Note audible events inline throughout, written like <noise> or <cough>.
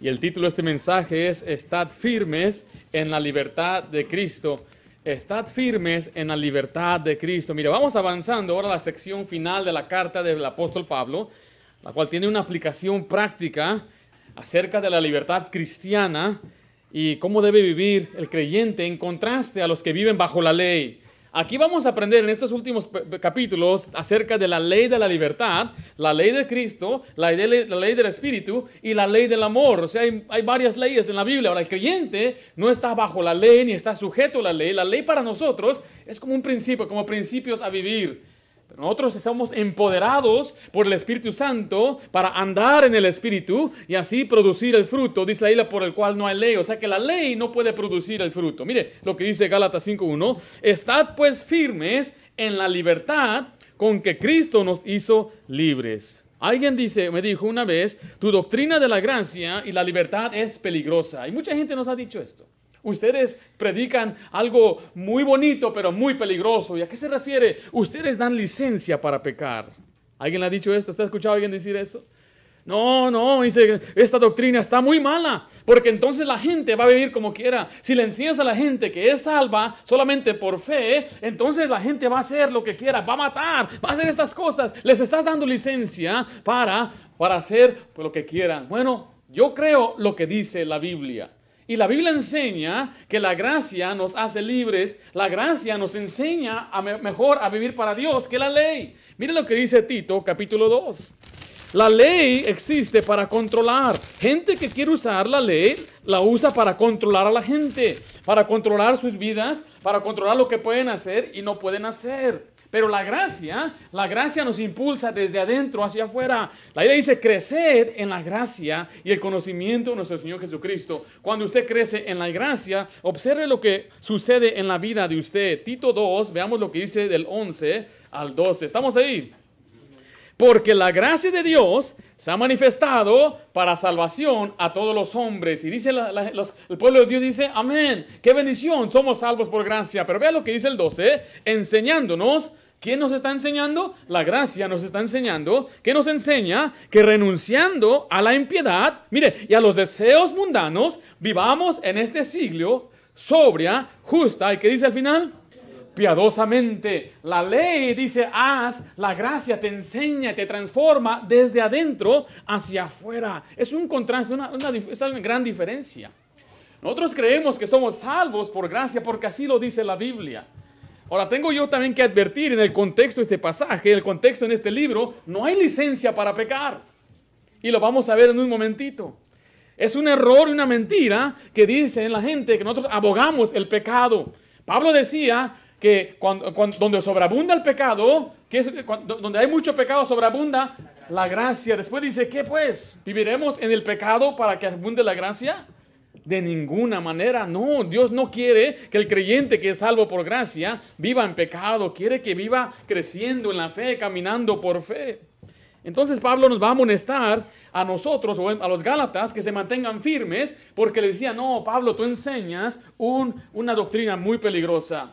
Y el título de este mensaje es Estad firmes en la libertad de Cristo. Estad firmes en la libertad de Cristo. Mira, vamos avanzando ahora a la sección final de la carta del apóstol Pablo, la cual tiene una aplicación práctica acerca de la libertad cristiana y cómo debe vivir el creyente en contraste a los que viven bajo la ley. Aquí vamos a aprender en estos últimos capítulos acerca de la ley de la libertad, la ley de Cristo, la ley, del Espíritu y la ley del amor. O sea, hay, hay, varias leyes en la Biblia. Ahora, el creyente no está bajo la ley ni está sujeto a la ley. La ley para nosotros es como un principio, como principios a vivir nosotros estamos empoderados por el Espíritu Santo para andar en el Espíritu y así producir el fruto, dice la isla por el cual no hay ley. O sea que la ley no puede producir el fruto. Mire lo que dice Gálatas 5.1. Estad pues firmes en la libertad con que Cristo nos hizo libres. Alguien dice, me dijo una vez, tu doctrina de la gracia y la libertad es peligrosa. Y mucha gente nos ha dicho esto. Ustedes predican algo muy bonito, pero muy peligroso. ¿Y a qué se refiere? Ustedes dan licencia para pecar. ¿Alguien le ha dicho esto? ¿Usted ha escuchado a alguien decir eso? No, no, dice, esta doctrina está muy mala, porque entonces la gente va a vivir como quiera. Si le enseñas a la gente que es salva solamente por fe, entonces la gente va a hacer lo que quiera, va a matar, va a hacer estas cosas. Les estás dando licencia para, para hacer lo que quieran. Bueno, yo creo lo que dice la Biblia. Y la Biblia enseña que la gracia nos hace libres, la gracia nos enseña a mejor a vivir para Dios que la ley. Mire lo que dice Tito capítulo 2. La ley existe para controlar. Gente que quiere usar la ley la usa para controlar a la gente, para controlar sus vidas, para controlar lo que pueden hacer y no pueden hacer. Pero la gracia, la gracia nos impulsa desde adentro hacia afuera. La Biblia dice crecer en la gracia y el conocimiento de nuestro Señor Jesucristo. Cuando usted crece en la gracia, observe lo que sucede en la vida de usted. Tito 2, veamos lo que dice del 11 al 12. ¿Estamos ahí? Porque la gracia de Dios se ha manifestado para salvación a todos los hombres. Y dice el pueblo de Dios dice, amén, qué bendición, somos salvos por gracia. Pero vea lo que dice el 12, enseñándonos. ¿Quién nos está enseñando? La gracia nos está enseñando. ¿Qué nos enseña? Que renunciando a la impiedad, mire, y a los deseos mundanos, vivamos en este siglo sobria, justa. ¿Y qué dice al final? piadosamente. La ley dice, haz, la gracia te enseña, te transforma desde adentro hacia afuera. Es un contraste, una, es una gran diferencia. Nosotros creemos que somos salvos por gracia porque así lo dice la Biblia. Ahora, tengo yo también que advertir en el contexto de este pasaje, en el contexto en este libro, no hay licencia para pecar. Y lo vamos a ver en un momentito. Es un error y una mentira que dicen la gente que nosotros abogamos el pecado. Pablo decía, que cuando, donde sobreabunda el pecado, donde hay mucho pecado sobreabunda la gracia. Después dice, ¿qué pues? ¿Viviremos en el pecado para que abunde la gracia? De ninguna manera, no. Dios no quiere que el creyente que es salvo por gracia viva en pecado. Quiere que viva creciendo en la fe, caminando por fe. Entonces Pablo nos va a amonestar a nosotros o a los Gálatas que se mantengan firmes porque le decía, no, Pablo, tú enseñas una doctrina muy peligrosa.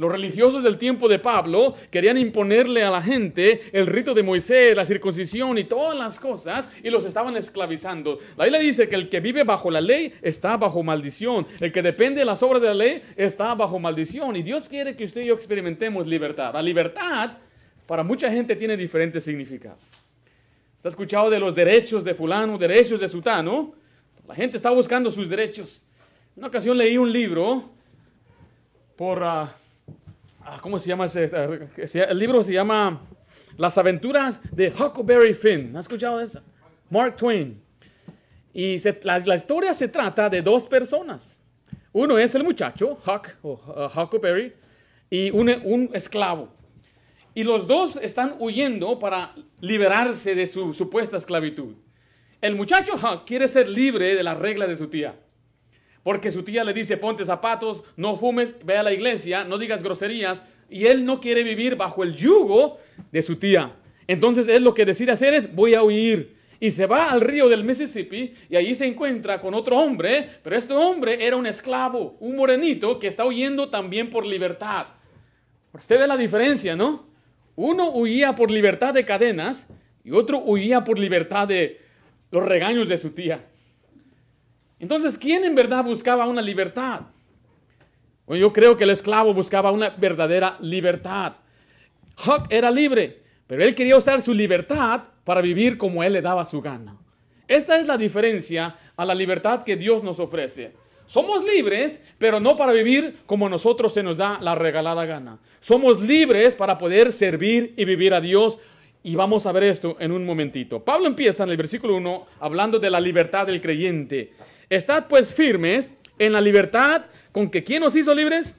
Los religiosos del tiempo de Pablo querían imponerle a la gente el rito de Moisés, la circuncisión y todas las cosas y los estaban esclavizando. La Biblia dice que el que vive bajo la ley está bajo maldición. El que depende de las obras de la ley está bajo maldición. Y Dios quiere que usted y yo experimentemos libertad. La libertad para mucha gente tiene diferente significado. Está escuchado de los derechos de fulano, derechos de sutano. La gente está buscando sus derechos. En una ocasión leí un libro por... Ah, Ah, ¿Cómo se llama ese? El libro se llama Las aventuras de Huckleberry Finn. ¿Has escuchado eso? Mark Twain. Y la, historia se trata de dos personas. Uno es el muchacho, Huck, o uh, Huckleberry, y un, un, esclavo. Y los dos están huyendo para liberarse de su supuesta esclavitud. El muchacho Huck quiere ser libre de las reglas de su tía. Porque su tía le dice, ponte zapatos, no fumes, ve a la iglesia, no digas groserías. Y él no quiere vivir bajo el yugo de su tía. Entonces él lo que decide hacer es, voy a huir. Y se va al río del Mississippi y allí se encuentra con otro hombre, pero este hombre era un esclavo, un morenito que está huyendo también por libertad. Usted ve la diferencia, ¿no? Uno huía por libertad de cadenas y otro huía por libertad de los regaños de su tía. Entonces, ¿quién en verdad buscaba una libertad? yo creo que el esclavo buscaba una verdadera libertad. Huck era libre, pero él quería usar su libertad para vivir como él le daba su gana. Esta es la diferencia a la libertad que Dios nos ofrece. Somos libres, pero no para vivir como a nosotros se nos da la regalada gana. Somos libres para poder servir y vivir a Dios. Y vamos a ver esto en un momentito. Pablo empieza en el versículo 1 hablando de la libertad del creyente. Estad pues firmes en la libertad con que quién nos hizo libres,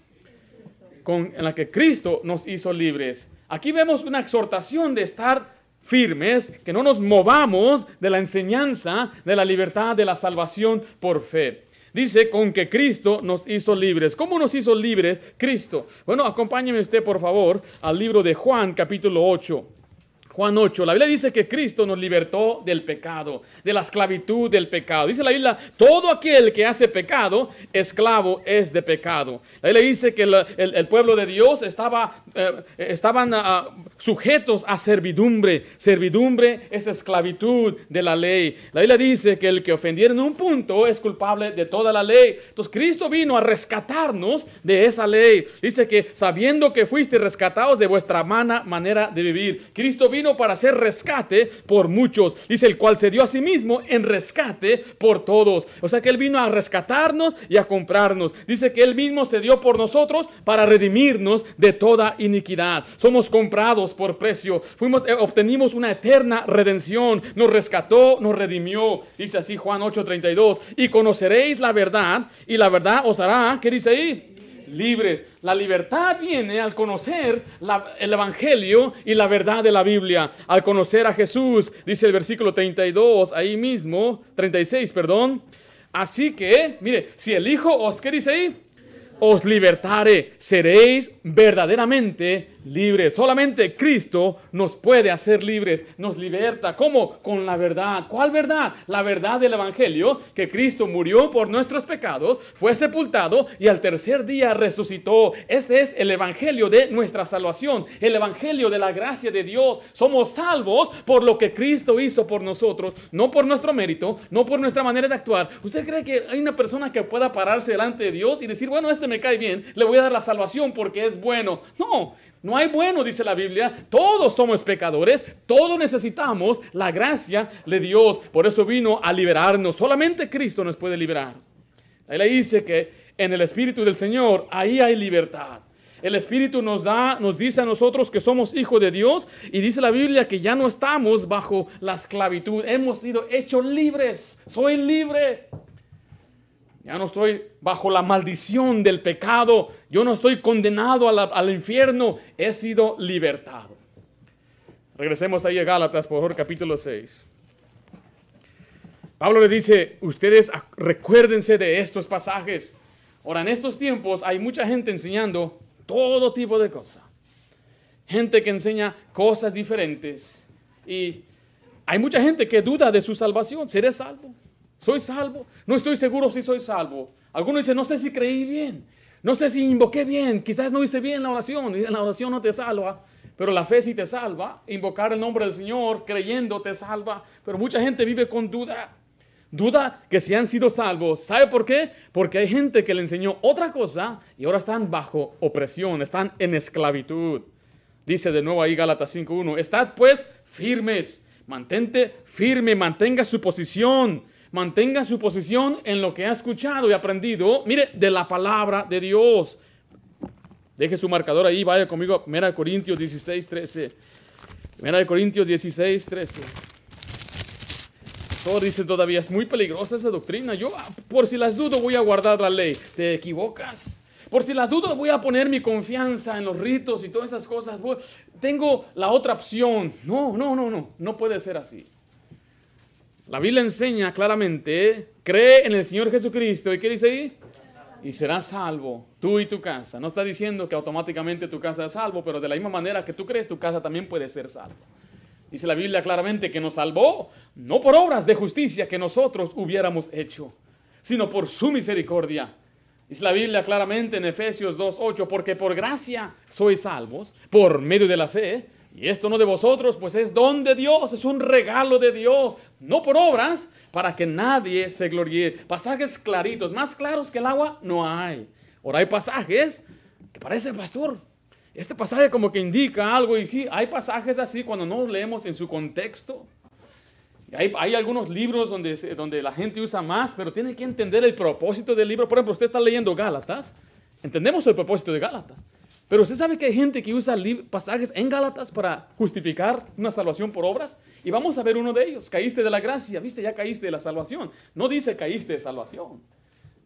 con en la que Cristo nos hizo libres. Aquí vemos una exhortación de estar firmes, que no nos movamos de la enseñanza de la libertad de la salvación por fe. Dice con que Cristo nos hizo libres. ¿Cómo nos hizo libres Cristo? Bueno, acompáñeme usted por favor al libro de Juan capítulo 8. Juan 8, la Biblia dice que Cristo nos libertó del pecado, de la esclavitud del pecado. Dice la Biblia, todo aquel que hace pecado, esclavo es de pecado. La Biblia dice que el, el pueblo de Dios estaba eh, estaban ah, ah, sujetos a servidumbre. Servidumbre es esclavitud de la ley. La Biblia dice que el que ofendiera en un punto es culpable de toda la ley. Entonces Cristo vino a rescatarnos de esa ley. Dice que sabiendo que fuiste rescatados de vuestra mala manera de vivir, Cristo vino para hacer rescate por muchos. Dice el cual se dio a sí mismo en rescate por todos. O sea que Él vino a rescatarnos y a comprarnos. Dice que Él mismo se dio por nosotros para redimirnos de toda iniquidad. Somos comprados por precio. Fuimos, eh, obtenimos una eterna redención. Nos rescató, nos redimió. Dice así Juan 8:32. Y conoceréis la verdad y la verdad os hará. ¿Qué dice ahí? libres. La libertad viene al conocer el Evangelio y la verdad de la Biblia, al conocer a Jesús, dice el versículo 32, ahí mismo, 36, perdón. Así que, mire, si el Hijo os, ¿qué dice ahí? os libertare, seréis verdaderamente libres. Solamente Cristo nos puede hacer libres, nos liberta. ¿Cómo? Con la verdad. ¿Cuál verdad? La verdad del Evangelio, que Cristo murió por nuestros pecados, fue sepultado y al tercer día resucitó. Ese es el Evangelio de nuestra salvación, el Evangelio de la gracia de Dios. Somos salvos por lo que Cristo hizo por nosotros, no por nuestro mérito, no por nuestra manera de actuar. ¿Usted cree que hay una persona que pueda pararse delante de Dios y decir, bueno, este me cae bien, le voy a dar la salvación porque es bueno. No, no hay bueno, dice la Biblia. Todos somos pecadores, todos necesitamos la gracia de Dios. Por eso vino a liberarnos. Solamente Cristo nos puede liberar. Ahí le dice que en el Espíritu del Señor, ahí hay libertad. El Espíritu nos da, nos dice a nosotros que somos hijos de Dios y dice la Biblia que ya no estamos bajo la esclavitud. Hemos sido hechos libres. Soy libre. Ya no estoy bajo la maldición del pecado. Yo no estoy condenado al infierno. He sido libertado. Regresemos ahí a Gálatas, por favor, capítulo 6. Pablo le dice, ustedes recuérdense de estos pasajes. Ahora, en estos tiempos hay mucha gente enseñando todo tipo de cosas. Gente que enseña cosas diferentes. Y hay mucha gente que duda de su salvación. ¿Seré salvo? ¿Soy salvo? No estoy seguro si soy salvo. Algunos dicen, no sé si creí bien. No sé si invoqué bien. Quizás no hice bien la oración. Y la oración no te salva. Pero la fe sí te salva. Invocar el nombre del Señor creyendo te salva. Pero mucha gente vive con duda. Duda que si han sido salvos. ¿Sabe por qué? Porque hay gente que le enseñó otra cosa y ahora están bajo opresión, están en esclavitud. Dice de nuevo ahí Gálatas 5.1. Estad pues firmes. Mantente firme, mantenga su posición Mantenga su posición en lo que ha escuchado y aprendido, mire, de la palabra de Dios. Deje su marcador ahí, vaya conmigo mira 1 Corintios 16, 13. 1 Corintios 16, 13. Todo dice todavía, es muy peligrosa esa doctrina. Yo, ah, por si las dudo, voy a guardar la ley. ¿Te equivocas? Por si las dudo, voy a poner mi confianza en los ritos y todas esas cosas. Tengo la otra opción. No, no, no, no. No puede ser así. La Biblia enseña claramente, cree en el Señor Jesucristo. ¿Y qué dice ahí? Y serás salvo, tú y tu casa. No está diciendo que automáticamente tu casa es salvo, pero de la misma manera que tú crees, tu casa también puede ser salvo. Dice la Biblia claramente que nos salvó, no por obras de justicia que nosotros hubiéramos hecho, sino por su misericordia. Dice la Biblia claramente en Efesios 2.8, porque por gracia sois salvos, por medio de la fe, y esto no de vosotros, pues es don de Dios, es un regalo de Dios, no por obras, para que nadie se gloríe. Pasajes claritos, más claros que el agua, no hay. Ahora hay pasajes que parece el pastor. Este pasaje como que indica algo y sí, hay pasajes así cuando no leemos en su contexto. Hay, hay, algunos libros donde, donde la gente usa más, pero tiene que entender el propósito del libro. Por ejemplo, usted está leyendo Gálatas. Entendemos el propósito de Gálatas. Pero usted sabe que hay gente que usa pasajes en Gálatas para justificar una salvación por obras. Y vamos a ver uno de ellos. Caíste de la gracia, viste, ya caíste de la salvación. No dice caíste de salvación,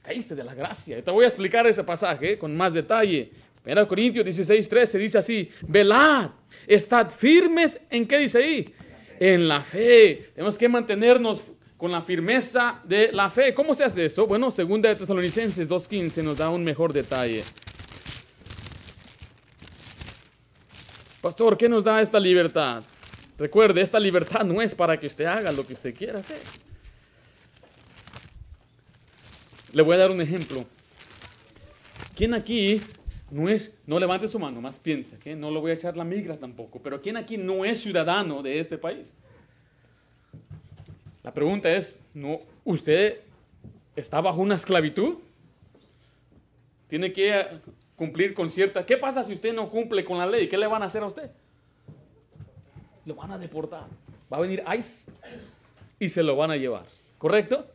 caíste de la gracia. Te voy a explicar ese pasaje ¿eh? con más detalle. 1 Corintios 16, Se dice así, velad, estad firmes en qué dice ahí, en la fe. Tenemos que mantenernos con la firmeza de la fe. ¿Cómo se hace eso? Bueno, segunda de Tesalonicenses 2.15 nos da un mejor detalle. Pastor, ¿qué nos da esta libertad? Recuerde, esta libertad no es para que usted haga lo que usted quiera hacer. Le voy a dar un ejemplo. ¿Quién aquí no es, no levante su mano, más piensa, que no lo voy a echar la migra tampoco, pero ¿quién aquí no es ciudadano de este país? La pregunta es, ¿no, ¿usted está bajo una esclavitud? Tiene que cumplir con cierta... ¿Qué pasa si usted no cumple con la ley? ¿Qué le van a hacer a usted? Lo van a deportar. Va a venir ICE y se lo van a llevar. ¿Correcto?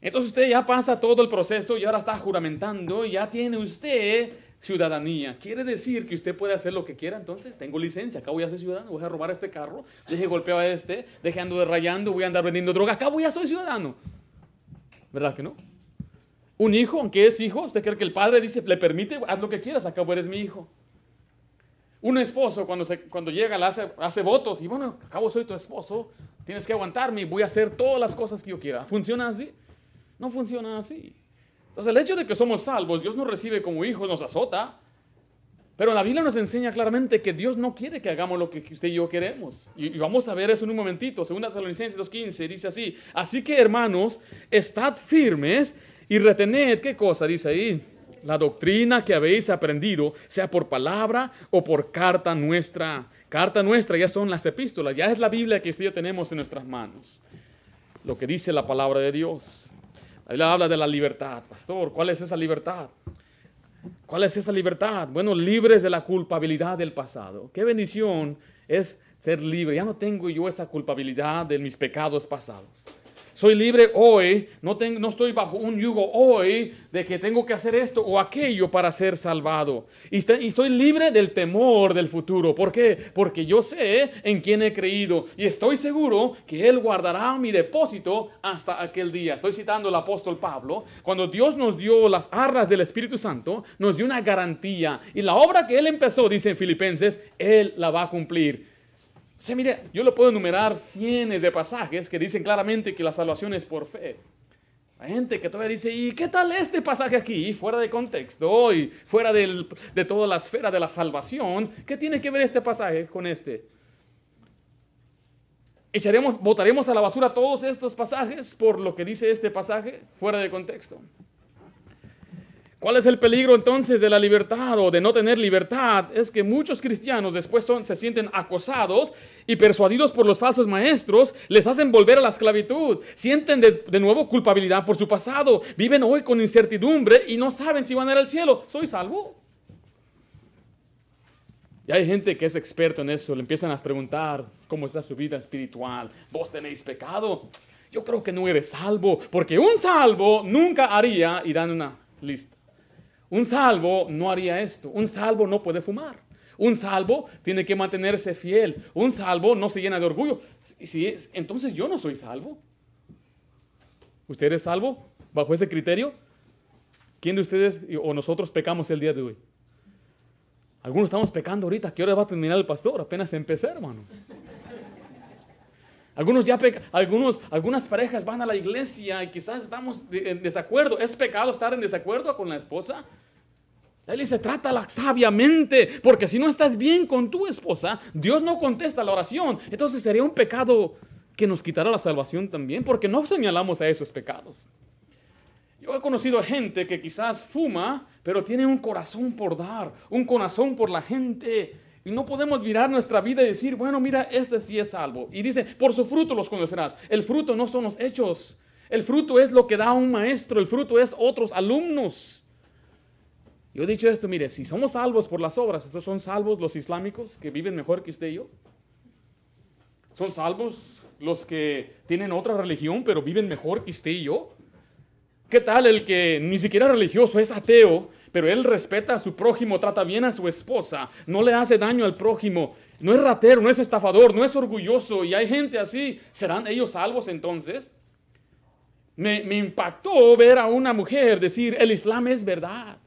Entonces usted ya pasa todo el proceso y ahora está juramentando, ya tiene usted ciudadanía. ¿Quiere decir que usted puede hacer lo que quiera entonces? Tengo licencia, acá voy a ser ciudadano, voy a robar este carro, deje golpear a este, deje ando rayando, voy a andar vendiendo droga, acá voy a ser ciudadano. ¿Verdad que no? Un hijo, aunque es hijo, usted cree que el padre dice, le permite, haz lo que quieras, acabo eres mi hijo. Un esposo, cuando, se, cuando llega, hace, hace votos y bueno, acabo soy tu esposo, tienes que aguantarme voy a hacer todas las cosas que yo quiera. ¿Funciona así? No funciona así. Entonces, el hecho de que somos salvos, Dios nos recibe como hijos, nos azota, pero la Biblia nos enseña claramente que Dios no quiere que hagamos lo que usted y yo queremos. Y, vamos a ver eso en un momentito. Segunda Salonicenses 2.15 dice así. Así que hermanos, estad firmes y retened, ¿qué cosa dice ahí? La doctrina que habéis aprendido, sea por palabra o por carta nuestra. Carta nuestra ya son las epístolas, ya es la Biblia que usted ya tenemos en nuestras manos. Lo que dice la palabra de Dios. La Biblia habla de la libertad, pastor. ¿Cuál es esa libertad? ¿Cuál es esa libertad? Bueno, libres de la culpabilidad del pasado. Qué bendición es ser libre. Ya no tengo yo esa culpabilidad de mis pecados pasados. Soy libre hoy, no, tengo, estoy bajo un yugo hoy de que tengo que hacer esto o aquello para ser salvado. Y, estoy, y estoy libre del temor del futuro. ¿Por qué? Porque yo sé en quién he creído y estoy seguro que Él guardará mi depósito hasta aquel día. Estoy citando al apóstol Pablo. Cuando Dios nos dio las arras del Espíritu Santo, nos dio una garantía. Y la obra que Él empezó, dice en Filipenses, Él la va a cumplir. O sea, mire, yo le puedo enumerar cientos de pasajes que dicen claramente que la salvación es por fe. Hay gente que todavía dice, ¿y qué tal este pasaje aquí? Fuera de contexto y fuera de toda la esfera de la salvación. ¿Qué tiene que ver este pasaje con este? ¿Echaremos, votaremos a la basura todos estos pasajes por lo que dice este pasaje fuera de contexto? ¿Cuál es el peligro entonces de la libertad o de no tener libertad? Es que muchos cristianos después son, se sienten acosados y persuadidos por los falsos maestros, les hacen volver a la esclavitud, sienten de, de nuevo culpabilidad por su pasado, viven hoy con incertidumbre y no saben si van a ir al cielo. ¿Soy salvo? Y hay gente que es experto en eso, le empiezan a preguntar cómo está su vida espiritual, vos tenéis pecado. Yo creo que no eres salvo, porque un salvo nunca haría y dan una lista. Un salvo no haría esto. Un salvo no puede fumar. Un salvo tiene que mantenerse fiel. Un salvo no se llena de orgullo. Si entonces yo no soy salvo. ¿Usted es salvo bajo ese criterio? ¿Quién de ustedes o nosotros pecamos el día de hoy? Algunos estamos pecando ahorita. ¿Qué hora va a terminar el pastor? Apenas empecé, hermano ya algunos, algunas parejas van a la iglesia y quizás estamos en desacuerdo. ¿Es pecado estar en desacuerdo con la esposa? Él dice, trátala sabiamente, porque si no estás bien con tu esposa, Dios no contesta la oración. Entonces sería un pecado que nos quitará la salvación también, porque no señalamos a esos pecados. Yo he conocido gente que quizás fuma, pero tiene un corazón por dar, un corazón por la gente. Y no podemos mirar nuestra vida y decir, bueno, mira, este sí es salvo. Y dice, por su fruto los conocerás. El fruto no son los hechos. El fruto es lo que da un maestro. El fruto es otros alumnos. Yo he dicho esto, mire, si somos salvos por las obras, estos son salvos los islámicos que viven mejor que usted y yo. Son salvos los que tienen otra religión pero viven mejor que usted y yo. ¿Qué tal el que ni siquiera es religioso es ateo, pero él respeta a su prójimo, trata bien a su esposa, no le hace daño al prójimo, no es ratero, no es estafador, no es orgulloso y hay gente así? ¿Serán ellos salvos entonces? Me, me impactó ver a una mujer decir, el Islam es verdad.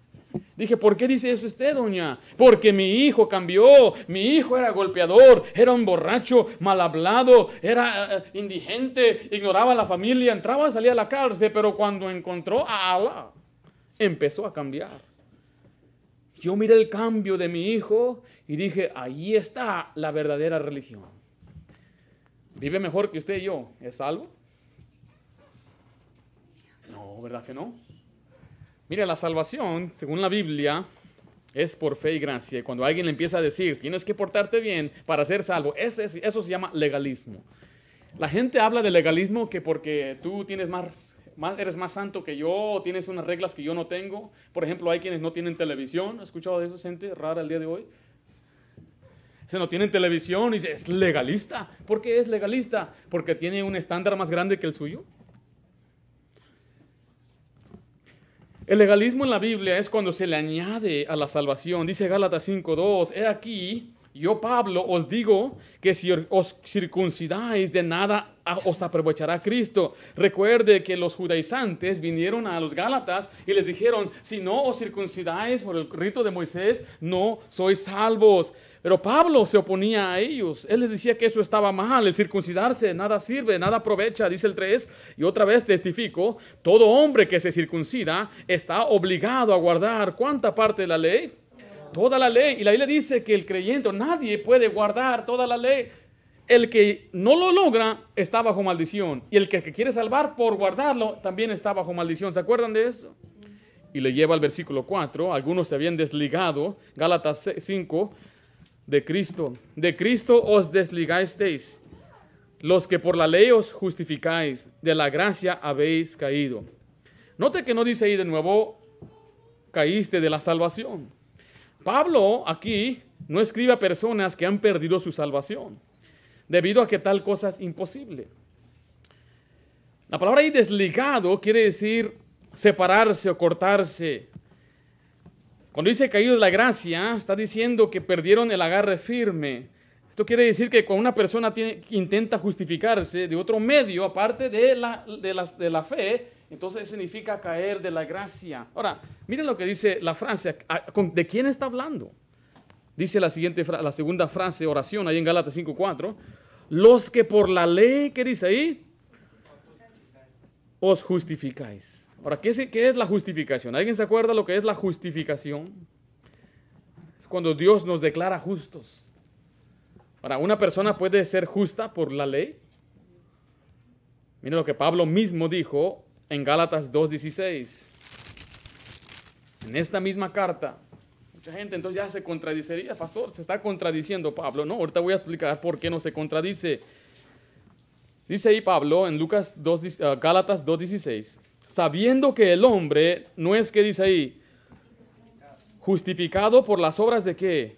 Dije, ¿por qué dice eso usted, doña? Porque mi hijo cambió, mi hijo era golpeador, era un borracho, mal hablado, era eh, indigente, ignoraba la familia, entraba y salía a la cárcel, pero cuando encontró a Alá, empezó a cambiar. Yo miré el cambio de mi hijo y dije, ahí está la verdadera religión. ¿Vive mejor que usted y yo? ¿Es salvo? No, ¿verdad que no? Mira, la salvación, según la Biblia, es por fe y gracia. cuando alguien le empieza a decir, tienes que portarte bien para ser salvo, eso, eso se llama legalismo. La gente habla de legalismo que porque tú tienes más, eres más santo que yo, tienes unas reglas que yo no tengo. Por ejemplo, hay quienes no tienen televisión. ¿Has escuchado de eso, gente rara el día de hoy? Se no tienen televisión y dice, es legalista. ¿Por qué es legalista? Porque tiene un estándar más grande que el suyo. El legalismo en la Biblia es cuando se le añade a la salvación. Dice Gálatas 5.2, he aquí yo, Pablo, os digo que si os circuncidáis, de nada os aprovechará Cristo. Recuerde que los judaizantes vinieron a los Gálatas y les dijeron, si no os circuncidáis por el rito de Moisés, no sois salvos. Pero Pablo se oponía a ellos. Él les decía que eso estaba mal, el circuncidarse, nada sirve, nada aprovecha, dice el 3. Y otra vez testifico, todo hombre que se circuncida está obligado a guardar cuánta parte de la ley Toda la ley. Y la Biblia dice que el creyente, nadie puede guardar toda la ley. El que no lo logra está bajo maldición. Y el que, quiere salvar por guardarlo también está bajo maldición. ¿Se acuerdan de eso? Y le lleva al versículo 4. Algunos se habían desligado. Gálatas 5 de Cristo. De Cristo os desligasteis. Los que por la ley os justificáis, de la gracia habéis caído. Note que no dice ahí de nuevo, caíste de la salvación. Pablo aquí no escribe a personas que han perdido su salvación, debido a que tal cosa es imposible. La palabra ahí desligado quiere decir separarse o cortarse. Cuando dice caído de la gracia, está diciendo que perdieron el agarre firme. Esto quiere decir que cuando una persona intenta justificarse de otro medio, aparte de, la, de la fe, entonces significa caer de la gracia. Ahora, miren lo que dice la frase. ¿De quién está hablando? Dice la, siguiente, la segunda frase, oración, ahí en Gálatas 5.4. Los que por la ley, ¿qué dice ahí? Os justificáis. Ahora, ¿qué es, ¿qué es la justificación? ¿Alguien se acuerda lo que es la justificación? Es cuando Dios nos declara justos. Ahora, una persona puede ser justa por la ley. Miren lo que Pablo mismo dijo, en Gálatas 2.16. En esta misma carta, mucha gente entonces ya se contradicería, pastor, se está contradiciendo Pablo, ¿no? Ahorita voy a explicar por qué no se contradice. Dice ahí Pablo en Lucas 2, ah, Gálatas 2.16, sabiendo que el hombre no es que dice ahí, justificado por las obras de qué?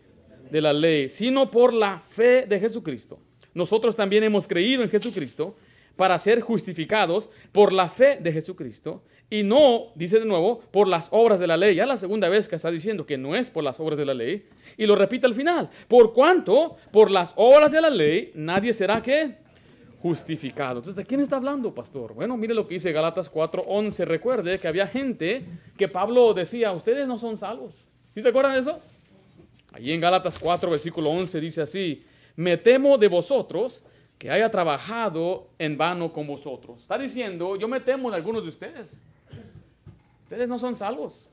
De la ley, sino por la fe de Jesucristo. Nosotros también hemos creído en Jesucristo para ser justificados por la fe de Jesucristo y no, dice de nuevo, por las obras de la ley. Ya la segunda vez que está diciendo que no es por las obras de la ley. Y lo repite al final. Por cuanto, por las obras de la ley, nadie será que justificado. Entonces, ¿de quién está hablando, pastor? Bueno, mire lo que dice Galatas 4:11. Recuerde que había gente que Pablo decía, ustedes no son salvos. ¿Sí se acuerdan de eso? Allí en Galatas 4, versículo 11 dice así, me temo de vosotros que haya trabajado en vano con vosotros. Está diciendo, yo me temo en algunos de ustedes. Ustedes no son salvos.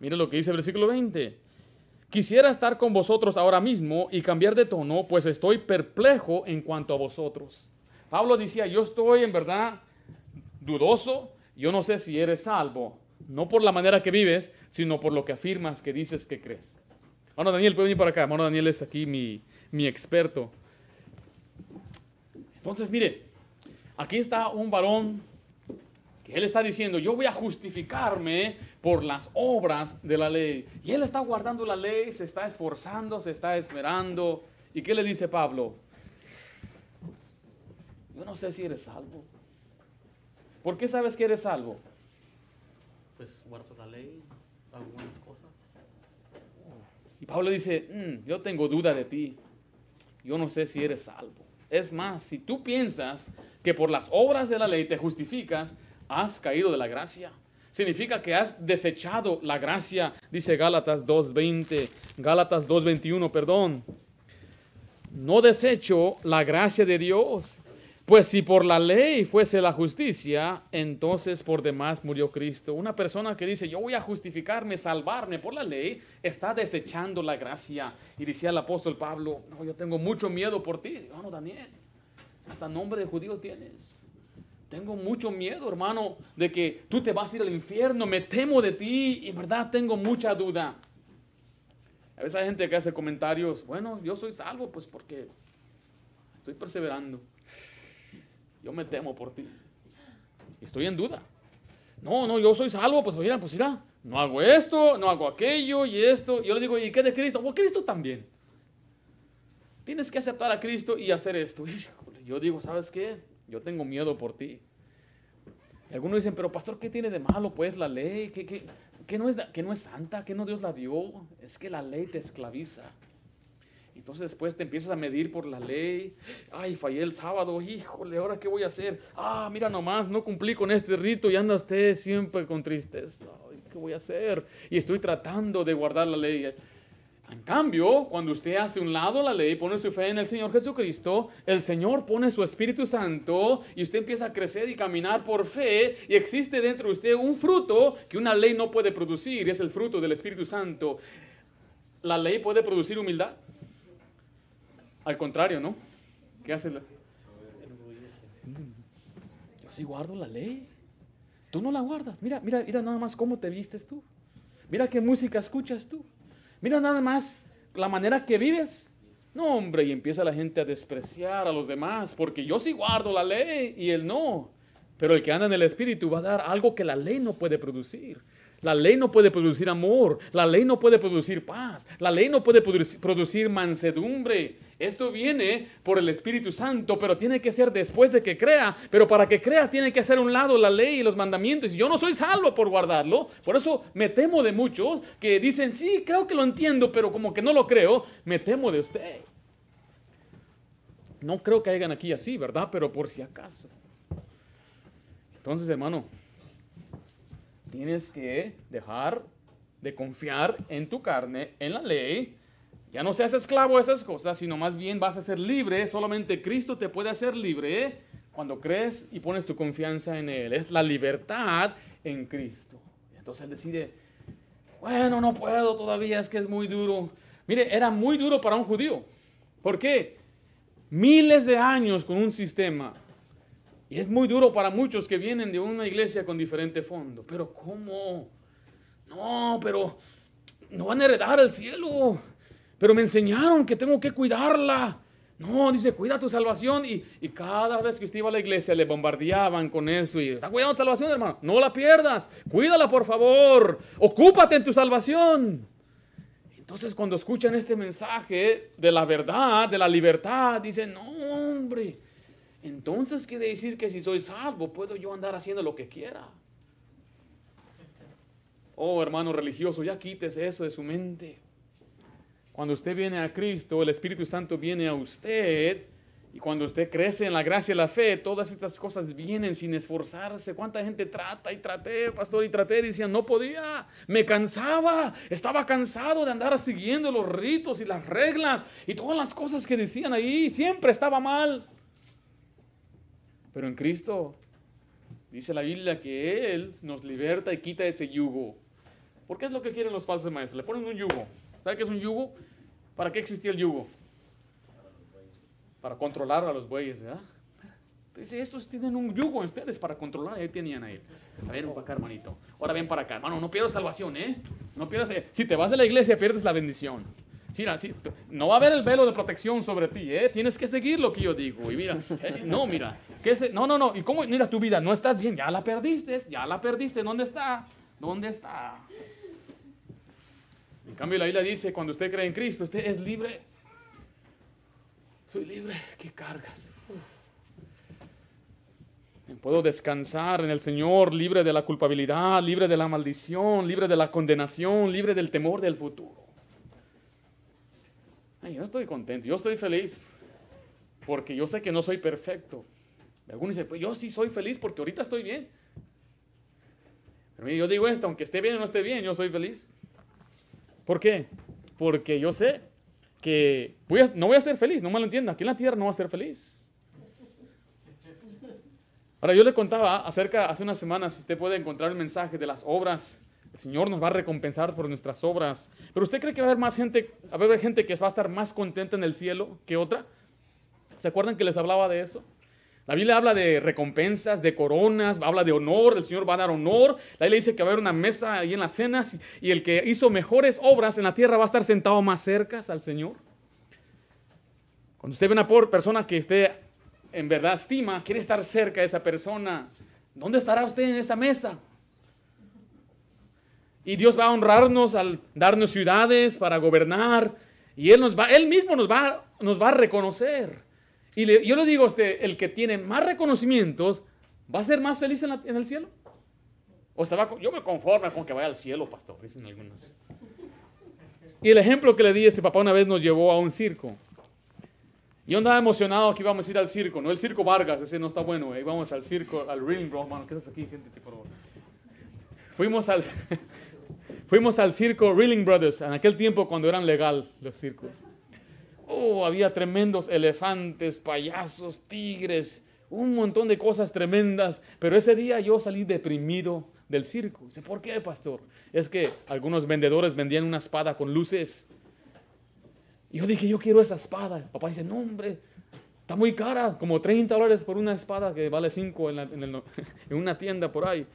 Mire lo que dice el versículo 20. Quisiera estar con vosotros ahora mismo y cambiar de tono, pues estoy perplejo en cuanto a vosotros. Pablo decía, yo estoy en verdad dudoso, yo no sé si eres salvo, no por la manera que vives, sino por lo que afirmas, que dices que crees. Bueno, Daniel, puede venir para acá. Bueno, Daniel es aquí mi, mi experto. Entonces, mire, aquí está un varón que él está diciendo, yo voy a justificarme por las obras de la ley. Y él está guardando la ley, se está esforzando, se está esmerando. ¿Y qué le dice Pablo? Yo no sé si eres salvo. ¿Por qué sabes que eres salvo? Pues guardo la ley, algunas cosas. Y Pablo dice, mm, yo tengo duda de ti. Yo no sé si eres salvo. Es más, si tú piensas que por las obras de la ley te justificas, has caído de la gracia. Significa que has desechado la gracia, dice Gálatas 2.20, Gálatas 2.21, perdón. No desecho la gracia de Dios, pues si por la ley fuese la justicia, entonces por demás murió Cristo. Una persona que dice, yo voy a justificarme, salvarme por la ley, está desechando la gracia. Y decía el apóstol Pablo, no, yo tengo mucho miedo por ti, hermano Daniel. Hasta nombre de judío tienes. Tengo mucho miedo, hermano, de que tú te vas a ir al infierno, me temo de ti y en verdad tengo mucha duda. A veces hay gente que hace comentarios, bueno, yo soy salvo, pues porque estoy perseverando yo me temo por ti. Estoy en duda. No, no, yo soy salvo, pues mira, pues mira, no hago esto, no hago aquello y esto. Yo le digo, ¿y qué de Cristo? Pues Cristo también. Tienes que aceptar a Cristo y hacer esto. <laughs> yo digo, ¿sabes qué? Yo tengo miedo por ti. algunos dicen, pero pastor, ¿qué tiene de malo pues la ley? ¿Qué, no es, que no es santa? ¿Que no Dios la dio? Es que la ley te esclaviza. Entonces después te empiezas a medir por la ley. Ay, fallé el sábado, híjole, ahora qué voy a hacer. Ah, mira nomás, no cumplí con este rito y anda usted siempre con tristeza. Ay, ¿Qué voy a hacer? Y estoy tratando de guardar la ley. En cambio, cuando usted hace un lado la ley, pone su fe en el Señor Jesucristo, el Señor pone su Espíritu Santo y usted empieza a crecer y caminar por fe y existe dentro de usted un fruto que una ley no puede producir, y es el fruto del Espíritu Santo. La ley puede producir humildad. Al contrario, ¿no? ¿Qué hace Yo sí guardo la ley. Tú no la guardas. Mira, mira, mira nada más cómo te vistes tú. Mira qué música escuchas tú. Mira nada más la manera que vives. No, hombre, y empieza la gente a despreciar a los demás, porque yo sí guardo la ley y él no. Pero el que anda en el Espíritu va a dar algo que la ley no puede producir. La ley no puede producir amor, la ley no puede producir paz, la ley no puede producir mansedumbre. Esto viene por el Espíritu Santo, pero tiene que ser después de que crea. Pero para que crea tiene que hacer un lado la ley y los mandamientos. Y yo no soy salvo por guardarlo. Por eso me temo de muchos que dicen, sí, creo que lo entiendo, pero como que no lo creo, me temo de usted. No creo que hagan aquí así, ¿verdad? Pero por si acaso. Entonces, hermano, tienes que dejar de confiar en tu carne, en la ley. Ya no seas esclavo a esas cosas, sino más bien vas a ser libre. Solamente Cristo te puede hacer libre cuando crees y pones tu confianza en Él. Es la libertad en Cristo. Entonces Él decide, bueno, no puedo todavía, es que es muy duro. Mire, era muy duro para un judío. ¿Por qué? Miles de años con un sistema, y es muy duro para muchos que vienen de una iglesia con diferente fondo. Pero ¿cómo? No, pero no van a heredar el cielo. Pero me enseñaron que tengo que cuidarla. No, dice, cuida tu salvación. Y, cada vez que usted iba a la iglesia le bombardeaban con eso. Y está cuidando tu salvación, hermano. No la pierdas. Cuídala, por favor. Ocúpate en tu salvación. Entonces, cuando escuchan este mensaje de la verdad, de la libertad, dicen, no, hombre. Entonces quiere decir que si soy salvo, puedo yo andar haciendo lo que quiera. Oh, hermano religioso, ya quites eso de su mente. Cuando usted viene a Cristo, el Espíritu Santo viene a usted. Y cuando usted crece en la gracia y la fe, todas estas cosas vienen sin esforzarse. ¿Cuánta gente trata y traté, pastor, y traté? Y decían, no podía, me cansaba, estaba cansado de andar siguiendo los ritos y las reglas y todas las cosas que decían ahí. Siempre estaba mal. Pero en Cristo dice la Biblia que Él nos liberta y quita ese yugo. ¿Por qué es lo que quieren los falsos maestros. Le ponen un yugo. ¿Sabe qué es un yugo? ¿Para qué existía el yugo? Para controlar a los bueyes, ¿verdad? Entonces estos tienen un yugo en ustedes para controlar. Ahí tenían a él. A ver, para acá, hermanito. Ahora ven para acá, hermano. No pierdas salvación, ¿eh? No pierdas. Eh, si te vas de la iglesia, pierdes la bendición. Mira, no va a haber el velo de protección sobre ti, ¿eh? Tienes que seguir lo que yo digo. Y mira, <laughs> eh, no, mira, no, no, no. ¿Y cómo? Mira, tu vida no estás bien, ya la perdiste, ya la perdiste. ¿Dónde está? ¿Dónde está? En cambio, la Biblia dice, cuando usted cree en Cristo, usted es libre. Soy libre. ¿Qué cargas? Puedo descansar en el Señor, libre de la culpabilidad, libre de la maldición, libre de la condenación, libre del temor del futuro. Ay, yo estoy contento, yo estoy feliz, porque yo sé que no soy perfecto. Algunos dicen, pues yo sí soy feliz porque ahorita estoy bien. Pero yo digo esto, aunque esté bien o no esté bien, yo soy feliz. ¿Por qué? Porque yo sé que no voy a ser feliz, no me lo aquí en la tierra no va a ser feliz. Ahora, yo le contaba acerca, hace unas semanas, usted puede encontrar el mensaje de las obras el Señor nos va a recompensar por nuestras obras. Pero usted cree que va a haber más gente, a haber gente que va a estar más contenta en el cielo que otra? ¿Se acuerdan que les hablaba de eso? La Biblia habla de recompensas, de coronas, habla de honor, el Señor va a dar honor. La Biblia dice que va a haber una mesa ahí en las cenas y el que hizo mejores obras en la tierra va a estar sentado más cerca al Señor. Cuando usted ve una persona que usted en verdad estima, quiere estar cerca de esa persona, ¿dónde estará usted en esa mesa? Y Dios va a honrarnos al darnos ciudades para gobernar. Y Él, nos va, él mismo nos va, nos va a reconocer. Y yo le digo a usted, el que tiene más reconocimientos, ¿va a ser más feliz en, el cielo? O sea, yo me conformo con que vaya al cielo, pastor, dicen algunos. Y el ejemplo que le di, ese papá una vez nos llevó a un circo. Yo andaba emocionado que íbamos a ir al circo, no el circo Vargas, ese no está bueno, eh. íbamos al circo, al Ring Bro, mano, ¿qué haces aquí? Siéntete, por favor. Fuimos al, <laughs> Fuimos al circo Reeling Brothers, en aquel tiempo cuando eran legal los circos. Oh, había tremendos elefantes, payasos, tigres, un montón de cosas tremendas. Pero ese día yo salí deprimido del circo. Dice, ¿por qué, pastor? Es que algunos vendedores vendían una espada con luces. yo dije, yo quiero esa espada. Papá dice, no, hombre, está muy cara, como 30 dólares por una espada que vale 5 en, <laughs> en una tienda por ahí.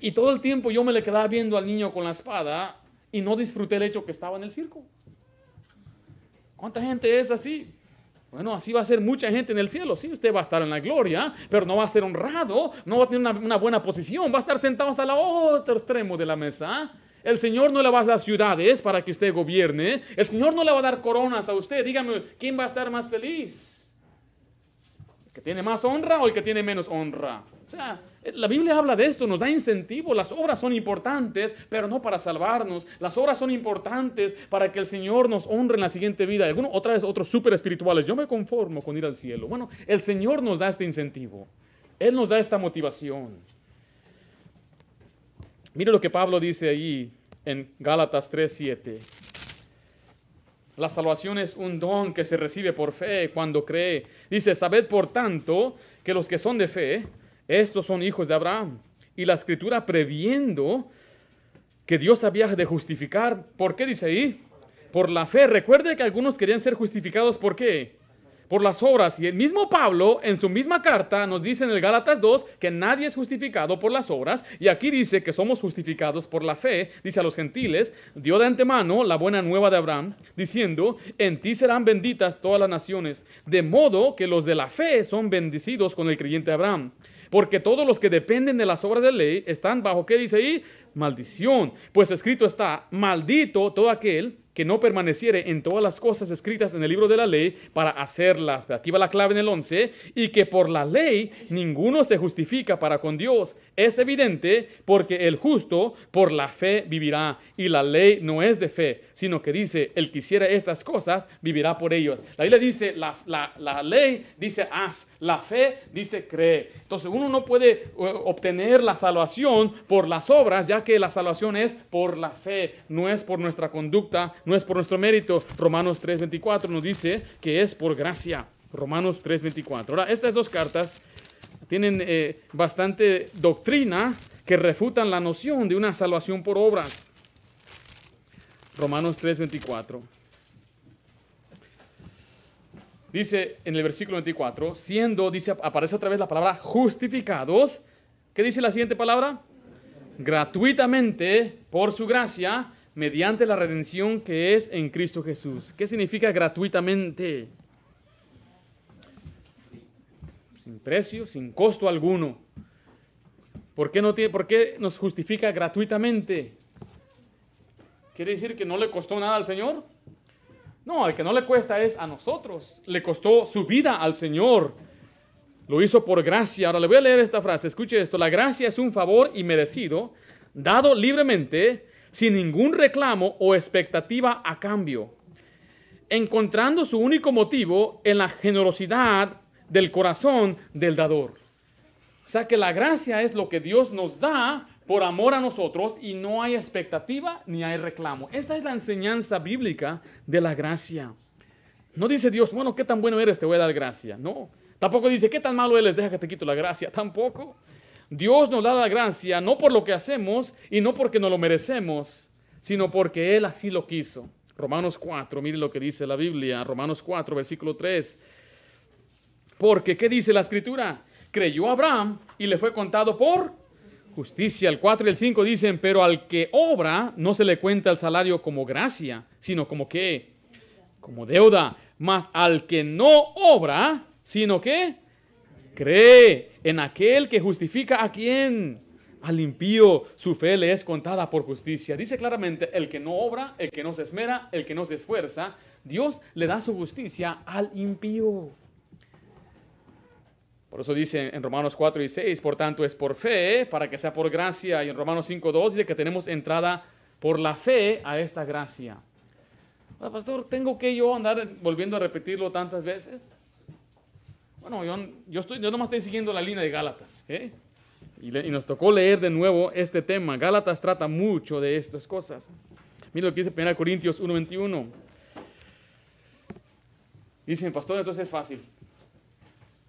Y todo el tiempo yo me le quedaba viendo al niño con la espada y no disfruté el hecho que estaba en el circo. ¿Cuánta gente es así? Bueno, así va a ser mucha gente en el cielo. Sí, usted va a estar en la gloria, pero no va a ser honrado, no va a tener una, buena posición, va a estar sentado hasta el otro extremo de la mesa. El Señor no le va a dar ciudades para que usted gobierne. El Señor no le va a dar coronas a usted. Dígame, ¿quién va a estar más feliz? ¿El que tiene más honra o el que tiene menos honra? O sea, la Biblia habla de esto, nos da incentivo. Las obras son importantes, pero no para salvarnos. Las obras son importantes para que el Señor nos honre en la siguiente vida. Algunos, otra vez, otros súper espirituales. Yo me conformo con ir al cielo. Bueno, el Señor nos da este incentivo. Él nos da esta motivación. Mire lo que Pablo dice ahí en Gálatas 3:7. La salvación es un don que se recibe por fe cuando cree. Dice, sabed por tanto que los que son de fe, estos son hijos de Abraham. Y la escritura previendo que Dios había de justificar, ¿por qué dice ahí? Por la fe. Recuerde que algunos querían ser justificados, ¿por qué? Por las obras. Y el mismo Pablo, en su misma carta, nos dice en el Gálatas 2 que nadie es justificado por las obras. Y aquí dice que somos justificados por la fe. Dice a los gentiles, dio de antemano la buena nueva de Abraham, diciendo, en ti serán benditas todas las naciones. De modo que los de la fe son bendecidos con el creyente Abraham. Porque todos los que dependen de las obras de ley están bajo, ¿qué dice ahí? Maldición. Pues escrito está, maldito todo aquel que no permaneciere en todas las cosas escritas en el libro de la ley para hacerlas. Aquí va la clave en el 11. Y que por la ley ninguno se justifica para con Dios. Es evidente porque el justo por la fe vivirá. Y la ley no es de fe, sino que dice, el que hiciera estas cosas vivirá por ellos. La Biblia dice, la, ley dice haz, la fe dice cree. Entonces uno no puede eh, obtener la salvación por las obras, ya que la salvación es por la fe, no es por nuestra conducta, no es por nuestro mérito. Romanos 3:24 nos dice que es por gracia. Romanos 3:24. Ahora, estas dos cartas tienen eh, bastante doctrina que refutan la noción de una salvación por obras. Romanos 3:24. Dice en el versículo 24, siendo, dice, aparece otra vez la palabra justificados. ¿Qué dice la siguiente palabra? Gratuitamente, por su gracia, mediante la redención que es en Cristo Jesús. ¿Qué significa gratuitamente? Sin precio, sin costo alguno. ¿Por qué, no tiene, ¿Por qué nos justifica gratuitamente? ¿Quiere decir que no le costó nada al Señor? No, al que no le cuesta es a nosotros. Le costó su vida al Señor. Lo hizo por gracia. Ahora le voy a leer esta frase. Escuche esto. La gracia es un favor y merecido dado libremente sin ningún reclamo o expectativa a cambio, encontrando su único motivo en la generosidad del corazón del dador. O sea que la gracia es lo que Dios nos da por amor a nosotros y no hay expectativa ni hay reclamo. Esta es la enseñanza bíblica de la gracia. No dice Dios, bueno, qué tan bueno eres, te voy a dar gracia. No. Tampoco dice, qué tan malo eres, deja que te quito la gracia. <laughs> Tampoco. Dios nos da la gracia no por lo que hacemos y no porque nos lo merecemos, sino porque Él así lo quiso. Romanos 4, mire lo que dice la Biblia, Romanos 4, versículo 3. Porque, ¿qué dice la Escritura? Creyó Abraham y le fue contado por justicia. El 4 y el 5 dicen, pero al que obra no se le cuenta el salario como gracia, sino como qué? Como deuda. Más al que no obra, sino que cree en aquel que justifica a quien Al impío su fe le es contada por justicia. Dice claramente, el que no obra, el que no se esmera, el que no se esfuerza, Dios le da su justicia al impío. Por eso dice en Romanos 4 y 6, por tanto es por fe, para que sea por gracia. Y en Romanos 5, 2 dice que tenemos entrada por la fe a esta gracia. Pastor, ¿tengo que yo andar volviendo a repetirlo tantas veces? Bueno, yo, estoy, nomás estoy siguiendo la línea de Gálatas. Y, nos tocó leer de nuevo este tema. Gálatas trata mucho de estas cosas. Mira lo que dice 1 Corintios 1.21. Dicen, pastor, entonces es fácil.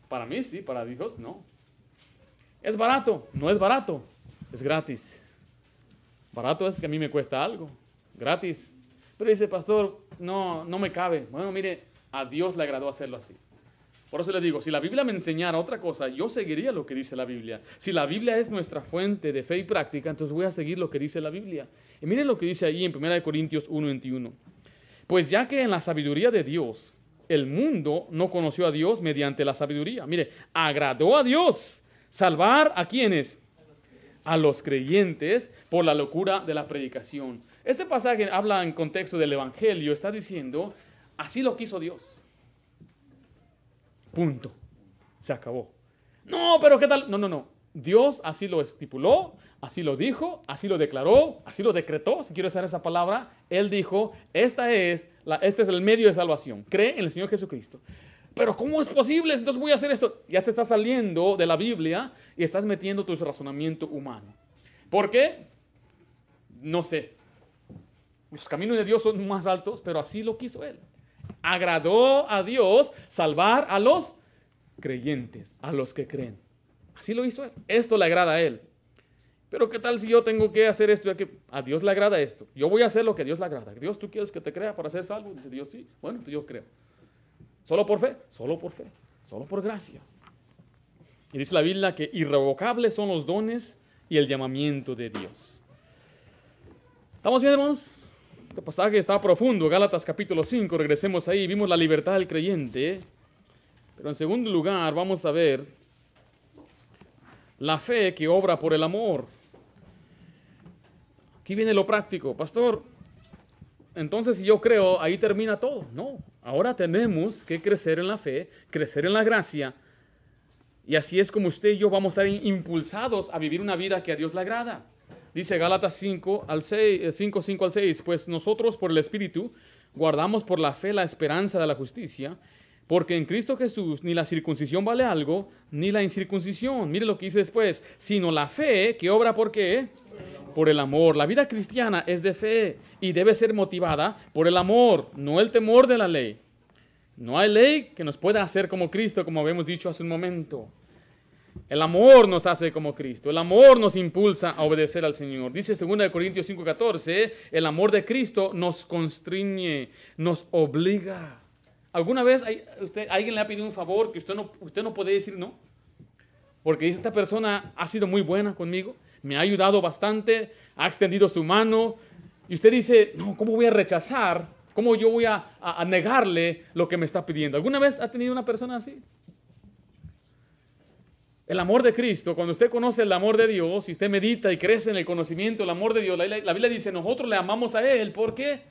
Para mí sí, para Dios no. Es barato, no es barato, es gratis. Barato es que a mí me cuesta algo, gratis. Pero dice, pastor, no, no me cabe. Bueno, mire, a Dios le agradó hacerlo así. Por eso le digo, si la Biblia me enseñara otra cosa, yo seguiría lo que dice la Biblia. Si la Biblia es nuestra fuente de fe y práctica, entonces voy a seguir lo que dice la Biblia. Y miren lo que dice allí en 1 Corintios 1:21. Pues ya que en la sabiduría de Dios, el mundo no conoció a Dios mediante la sabiduría. Mire, agradó a Dios salvar a quienes? A los creyentes por la locura de la predicación. Este pasaje habla en contexto del Evangelio, está diciendo, así lo quiso Dios. Punto. Se acabó. No, pero ¿qué tal? No, no, no. Dios así lo estipuló, así lo dijo, así lo declaró, así lo decretó, si quiero usar esa palabra. Él dijo, esta es la, este es el medio de salvación. Cree en el Señor Jesucristo. Pero ¿cómo es posible? Entonces voy a hacer esto. Ya te estás saliendo de la Biblia y estás metiendo tu razonamiento humano. ¿Por qué? No sé. Los caminos de Dios son más altos, pero así lo quiso Él. Agradó a Dios salvar a los creyentes, a los que creen. Así lo hizo él. Esto le agrada a él. Pero ¿qué tal si yo tengo que hacer esto? A Dios le agrada esto. Yo voy a hacer lo que a Dios le agrada. Dios, ¿tú quieres que te crea para ser salvo? Dice Dios, sí. Bueno, yo creo. ¿Solo por fe? Solo por fe. Solo por gracia. Y dice la Biblia que irrevocables son los dones y el llamamiento de Dios. ¿Estamos bien, hermanos? Este pasaje está profundo, Gálatas capítulo 5, regresemos ahí, vimos la libertad del creyente. Pero en segundo lugar vamos a ver la fe que obra por el amor. Aquí viene lo práctico, pastor. Entonces si yo creo, ahí termina todo. No, ahora tenemos que crecer en la fe, crecer en la gracia. Y así es como usted y yo vamos a ser impulsados a vivir una vida que a Dios le agrada. Dice Gálatas 5, al 6, 5, 5 al 6, pues nosotros por el Espíritu guardamos por la fe la esperanza de la justicia, porque en Cristo Jesús ni la circuncisión vale algo, ni la incircuncisión. Mire lo que dice después, sino la fe que obra por qué? Por el amor. La vida cristiana es de fe y debe ser motivada por el amor, no el temor de la ley. No hay ley que nos pueda hacer como Cristo, como habíamos dicho hace un momento. El amor nos hace como Cristo. El amor nos impulsa a obedecer al Señor. Dice 2 Corintios 5:14, el amor de Cristo nos constriñe, nos obliga. ¿Alguna vez usted, alguien le ha pedido un favor que usted no, usted no puede decir no? Porque dice, esta persona ha sido muy buena conmigo, me ha ayudado bastante, ha extendido su mano. Y usted dice, no, ¿cómo voy a rechazar? ¿Cómo yo voy a negarle lo que me está pidiendo? ¿Alguna vez ha tenido una persona así? El amor de Cristo, cuando usted conoce el amor de Dios, y usted medita y crece en el conocimiento, el amor de Dios, la, Biblia dice, nosotros le amamos a Él, porque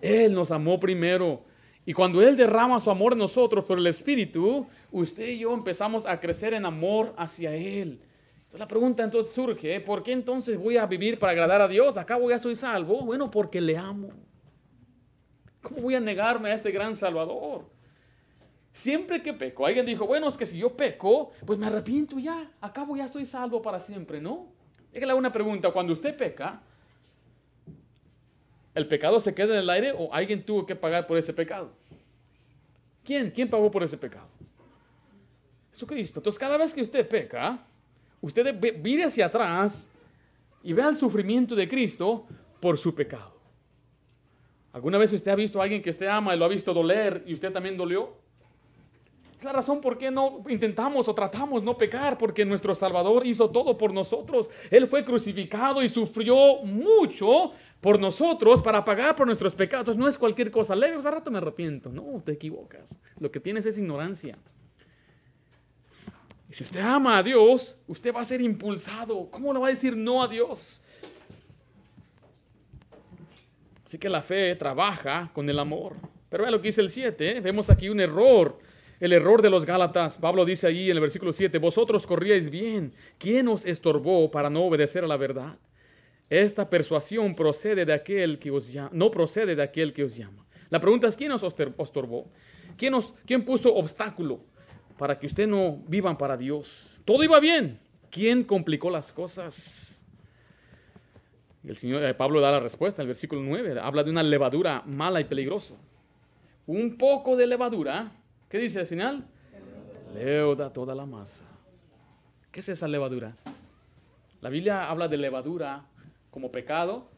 Él nos amó primero. Y cuando Él derrama su amor en nosotros por el Espíritu, usted y yo empezamos a crecer en amor hacia Él. Entonces la pregunta entonces surge, ¿eh? ¿por qué entonces voy a vivir para agradar a Dios? Acabo ya soy salvo. Bueno, porque le amo. ¿Cómo voy a negarme a este gran Salvador? Siempre que peco, alguien dijo, bueno, es que si yo peco, pues me arrepiento ya, acabo ya soy salvo para siempre, ¿no? Déjale una pregunta, cuando usted peca, ¿el pecado se queda en el aire o alguien tuvo que pagar por ese pecado? ¿Quién? ¿Quién pagó por ese pecado? Jesucristo. Entonces cada vez que usted peca, usted mire hacia atrás y vea el sufrimiento de Cristo por su pecado. ¿Alguna vez usted ha visto a alguien que usted ama y lo ha visto doler y usted también dolió? Es la razón por qué no intentamos o tratamos no pecar, porque nuestro Salvador hizo todo por nosotros. Él fue crucificado y sufrió mucho por nosotros para pagar por nuestros pecados. No es cualquier cosa leve, pues rato me arrepiento. No, te equivocas. Lo que tienes es ignorancia. Y si usted ama a Dios, usted va a ser impulsado. ¿Cómo le va a decir no a Dios? Así que la fe trabaja con el amor. Pero vea lo que dice el 7. ¿eh? Vemos aquí un error el error de los Gálatas. Pablo dice ahí en el versículo 7, vosotros corríais bien. ¿Quién os estorbó para no obedecer a la verdad? Esta persuasión procede de aquel que os llama, no procede de aquel que os llama. La pregunta es, ¿quién os estorbó? ¿Quién, ¿Quién puso obstáculo para que usted no vivan para Dios? Todo iba bien. ¿Quién complicó las cosas? El Señor eh, Pablo da la respuesta en el versículo 9. Habla de una levadura mala y peligrosa. Un poco de levadura ¿Qué dice al final? Leuda toda la masa. ¿Qué es esa levadura? La Biblia habla de levadura como pecado,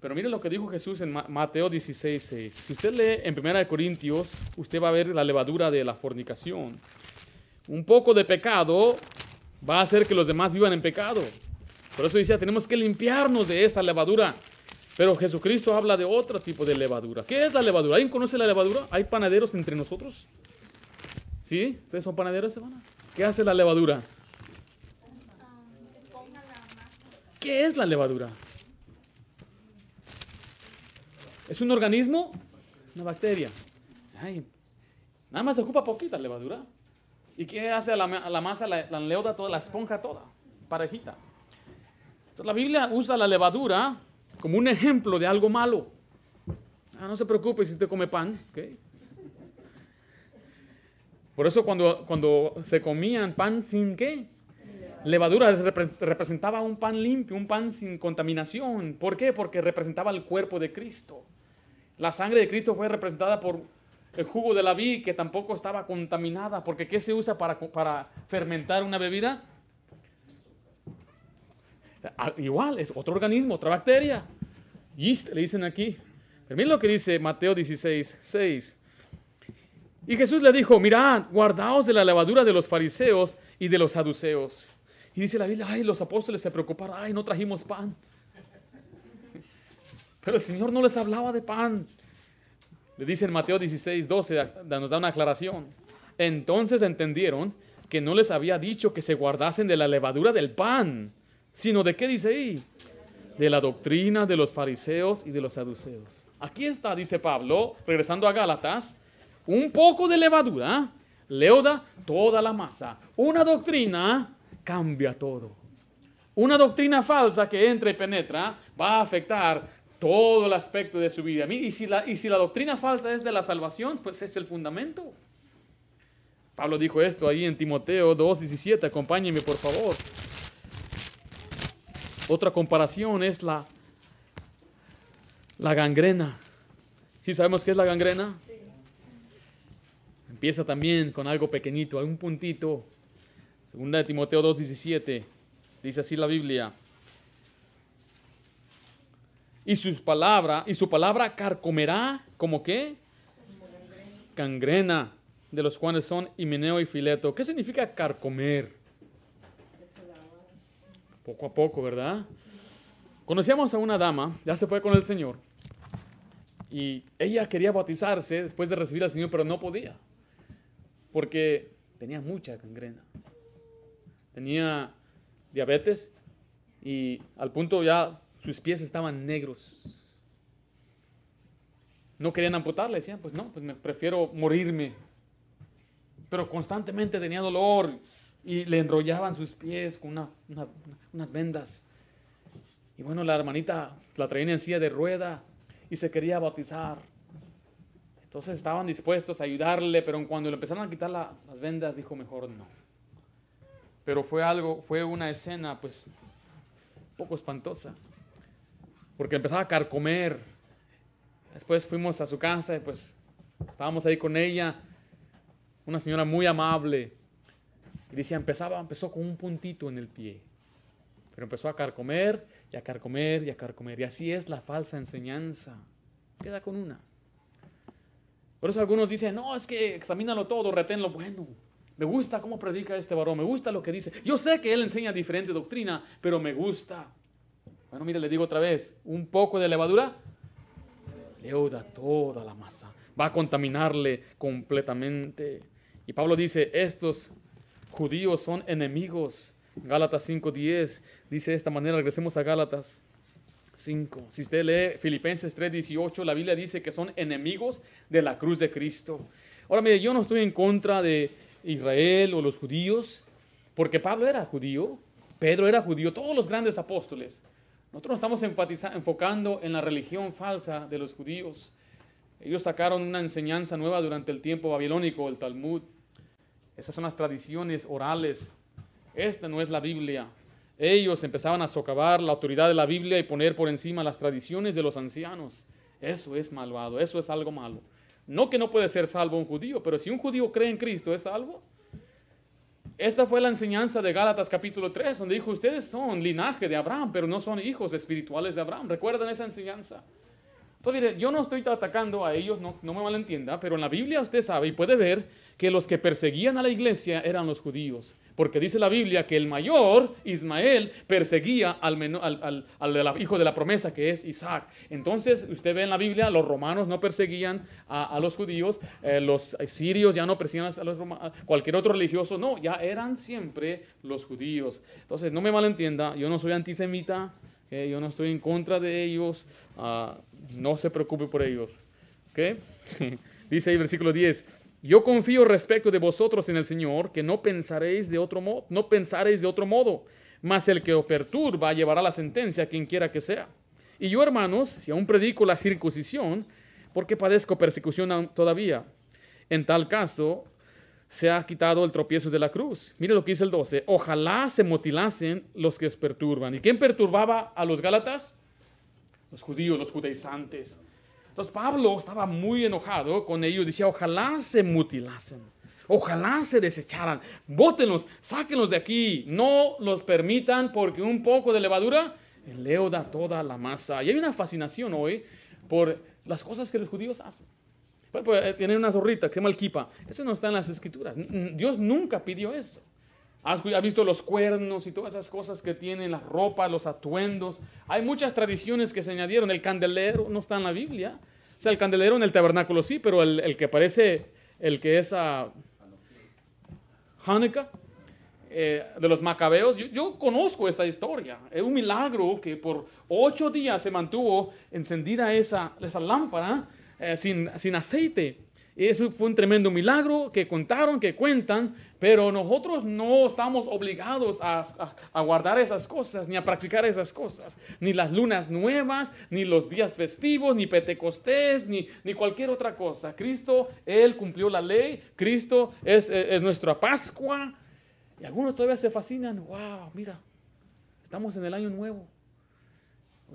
pero mire lo que dijo Jesús en Mateo 16.6. Si usted lee en 1 Corintios, usted va a ver la levadura de la fornicación. Un poco de pecado va a hacer que los demás vivan en pecado. Por eso decía, tenemos que limpiarnos de esa levadura. Pero Jesucristo habla de otro tipo de levadura. ¿Qué es la levadura? ¿Alguien conoce la levadura? ¿Hay panaderos entre nosotros? ¿Sí? ¿Ustedes son panaderos, ¿Qué hace la levadura? ¿Qué es la levadura? ¿Es un organismo? Es una bacteria. Ay, nada más se ocupa poquita levadura. ¿Y qué hace la, masa? La, leuda toda, la esponja toda, parejita. Entonces la Biblia usa la levadura como un ejemplo de algo malo. Ah, no se preocupe si usted come pan, ¿okay? Por eso cuando, cuando se comían pan sin qué? Levadura representaba un pan limpio, un pan sin contaminación. ¿Por qué? Porque representaba el cuerpo de Cristo. La sangre de Cristo fue representada por el jugo de la vid, que tampoco estaba contaminada. Porque ¿qué se usa para, fermentar una bebida? Ah, igual, es otro organismo, otra bacteria. Yeast, le dicen aquí. lo que dice Mateo 16, 6. Y Jesús le dijo, mirad, guardaos de la levadura de los fariseos y de los saduceos. Y dice la Biblia, ay, los apóstoles se preocuparon, ay, no trajimos pan. Pero el Señor no les hablaba de pan. Le dice en Mateo 16, 12, nos da una aclaración. Entonces entendieron que no les había dicho que se guardasen de la levadura del pan, sino de qué dice ahí? De la doctrina de los fariseos y de los saduceos. Aquí está, dice Pablo, regresando a Gálatas, un poco de levadura leuda toda la masa. Una doctrina cambia todo. Una doctrina falsa que entra y penetra va a afectar todo el aspecto de su vida. Y si la, y si la doctrina falsa es de la salvación, pues es el fundamento. Pablo dijo esto ahí en Timoteo 2.17. Acompáñenme, por favor. Otra comparación es la, la gangrena. ¿Sí sabemos qué es la gangrena? esa también con algo pequeñito, un puntito. Segunda de Timoteo 2.17, dice así la Biblia. Y sus palabras, y su palabra carcomerá, ¿como qué? Cangrena, de los cuales son Himeneo y Fileto. ¿Qué significa carcomer? Poco a poco, ¿verdad? Conocíamos a una dama, ya se fue con el Señor, y ella quería bautizarse después de recibir al Señor, pero no podía porque tenía mucha gangrena. Tenía diabetes y al punto ya sus pies estaban negros. No querían amputarle, decían, pues no, pues me prefiero morirme. Pero constantemente tenía dolor y le enrollaban sus pies con unas vendas. Y bueno, la hermanita la traían en silla de rueda y se quería bautizar. Entonces estaban dispuestos a ayudarle, pero cuando le empezaron a quitar las vendas, dijo mejor no. Pero fue algo, fue una escena pues un poco espantosa, porque empezaba a carcomer. Después fuimos a su casa y pues estábamos ahí con ella, una señora muy amable, y decía, empezaba, empezó con un puntito en el pie, pero empezó a carcomer y a carcomer y a carcomer. Y así es la falsa enseñanza. Queda con una. Por eso algunos dicen, no, es que examínalo todo, reténlo bueno. Me gusta cómo predica este varón, me gusta lo que dice. Yo sé que él enseña diferente doctrina, pero me gusta. Bueno, mire, le digo otra vez, un poco de levadura leuda toda la masa, va a contaminarle completamente. Y Pablo dice, estos judíos son enemigos. Gálatas 5.10 dice de esta manera, regresemos a Gálatas 5. Si usted lee Filipenses 3:18, la Biblia dice que son enemigos de la cruz de Cristo. Ahora, mire, yo no estoy en contra de Israel o los judíos, porque Pablo era judío, Pedro era judío, todos los grandes apóstoles. Nosotros nos estamos enfocando en la religión falsa de los judíos. Ellos sacaron una enseñanza nueva durante el tiempo babilónico, el Talmud. Esas son las tradiciones orales. Esta no es la Biblia. Ellos empezaban a socavar la autoridad de la Biblia y poner por encima las tradiciones de los ancianos. Eso es malvado, eso es algo malo. No que no puede ser salvo un judío, pero si un judío cree en Cristo, ¿es salvo? Esta fue la enseñanza de Gálatas capítulo 3, donde dijo, ustedes son linaje de Abraham, pero no son hijos espirituales de Abraham. ¿Recuerdan esa enseñanza? Entonces, mire, yo no estoy atacando a ellos, no, no me malentienda, pero en la Biblia usted sabe y puede ver que los que perseguían a la iglesia eran los judíos. Porque dice la Biblia que el mayor, Ismael, perseguía al, hijo de la promesa, que es Isaac. Entonces, usted ve en la Biblia, los romanos no perseguían a, los judíos, eh, los sirios ya no perseguían a los romanos, cualquier otro religioso, no, ya eran siempre los judíos. Entonces, no me malentienda, yo no soy antisemita, eh, yo no estoy en contra de ellos, ah, no se preocupe por ellos. ¿Okay? <laughs> dice ahí versículo 10. Yo confío respecto de vosotros en el Señor, que no pensaréis de otro modo, no pensaréis de otro modo, mas el que os perturba llevará la sentencia quien quiera que sea. Y yo, hermanos, si aún predico la circuncisión, ¿por qué padezco persecución todavía? En tal caso, se ha quitado el tropiezo de la cruz. Mire lo que dice el 12. Ojalá se mutilasen los que os perturban. ¿Y quién perturbaba a los Gálatas? Los judíos, los judaizantes. Entonces Pablo estaba muy enojado con ellos, decía, ojalá se mutilasen, ojalá se desecharan, bótenlos, sáquenlos de aquí, no los permitan porque un poco de levadura leuda toda la masa. Y hay una fascinación hoy por las cosas que los judíos hacen. Eh, tienen una zorrita que se llama el kipa. Eso no está en las escrituras. Dios nunca pidió eso. ¿Has, visto los cuernos y todas esas cosas que tienen, la ropa, los atuendos. Hay muchas tradiciones que se añadieron. El candelero no está en la Biblia. O sea, el candelero en el tabernáculo sí, pero el, que parece, el que es a ah, Hanukkah, eh, de los macabeos, yo, conozco esa historia. Es un milagro que por ocho días se mantuvo encendida esa, esa lámpara eh, sin, sin aceite. Eso fue un tremendo milagro que contaron, que cuentan, pero nosotros no estamos obligados a, guardar esas cosas, ni a practicar esas cosas, ni las lunas nuevas, ni los días festivos, ni Pentecostés, ni, ni cualquier otra cosa. Cristo, Él cumplió la ley, Cristo es, nuestra Pascua. Y algunos todavía se fascinan, wow, mira, estamos en el año nuevo.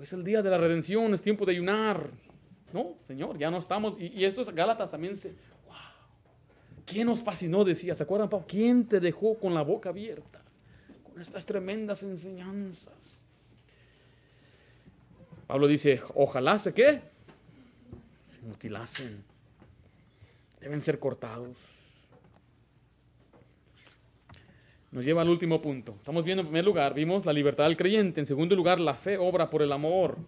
es el día de la redención, es tiempo de ayunar. No, Señor, ya no estamos. Y, y esto es Gálatas también se, ¿Quién nos fascinó? Decía, ¿se acuerdan, Pablo? ¿Quién te dejó con la boca abierta? Con estas tremendas enseñanzas. Pablo dice, ojalá se qué? Se mutilasen. Deben ser cortados. Nos lleva al último punto. Estamos viendo en primer lugar, vimos la libertad del creyente. En segundo lugar, la fe obra por el amor.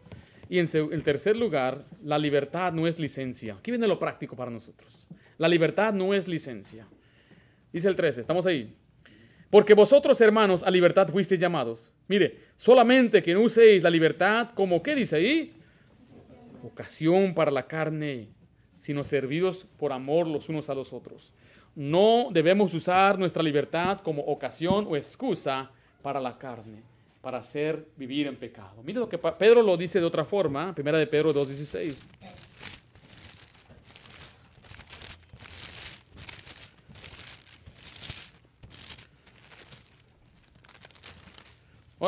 Y en, tercer lugar, la libertad no es licencia. Aquí viene lo práctico para nosotros. La libertad no es licencia. Dice el 13, estamos ahí. Porque vosotros, hermanos, a libertad fuisteis llamados. Mire, solamente que no uséis la libertad como, ¿qué dice ahí? Ocasión para la carne, sino servidos por amor los unos a los otros. No debemos usar nuestra libertad como ocasión o excusa para la carne, para hacer vivir en pecado. Mire lo que Pedro lo dice de otra forma, primera de Pedro 2.16.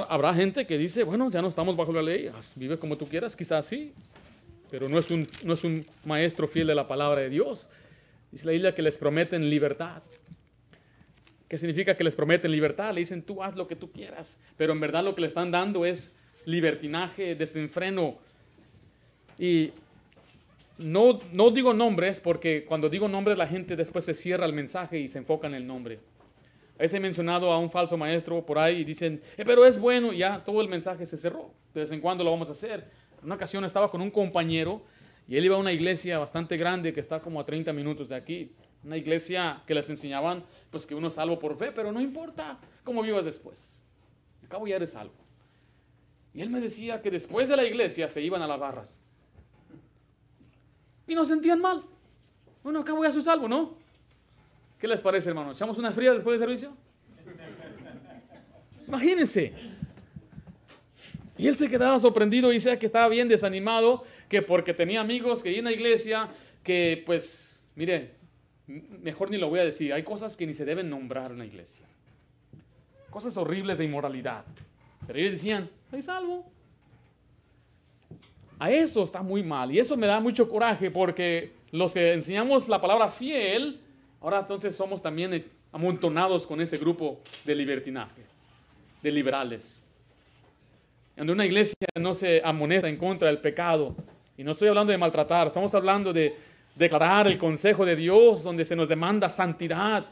habrá gente que dice, bueno, ya no estamos bajo la ley, vive como tú quieras, quizás sí, pero no es un, no es un maestro fiel de la palabra de Dios. Dice la isla que les prometen libertad. ¿Qué significa que les prometen libertad? Le dicen, tú haz lo que tú quieras, pero en verdad lo que le están dando es libertinaje, desenfreno. Y no, no digo nombres porque cuando digo nombres la gente después se cierra el mensaje y se enfoca en el nombre he mencionado a un falso maestro por ahí y dicen, eh, pero es bueno, ya todo el mensaje se cerró. De vez en cuando lo vamos a hacer. En una ocasión estaba con un compañero y él iba a una iglesia bastante grande que está como a 30 minutos de aquí. Una iglesia que les enseñaban pues que uno es salvo por fe, pero no importa cómo vivas después. Acabo cabo ya eres salvo. Y él me decía que después de la iglesia se iban a las barras. Y no sentían mal. Bueno, acá voy a ser salvo, ¿no? ¿Qué les parece, hermano? ¿Echamos una fría después del servicio? Imagínense. Y él se quedaba sorprendido y decía que estaba bien desanimado, que porque tenía amigos que iba a la iglesia, que pues, mire, mejor ni lo voy a decir, hay cosas que ni se deben nombrar en la iglesia. Cosas horribles de inmoralidad. Pero ellos decían, soy salvo. A eso está muy mal y eso me da mucho coraje porque los que enseñamos la palabra fiel, Ahora entonces somos también amontonados con ese grupo de libertinaje, de liberales. Donde una iglesia no se amonesta en contra del pecado. Y no estoy hablando de maltratar, estamos hablando de declarar el consejo de Dios, donde se nos demanda santidad,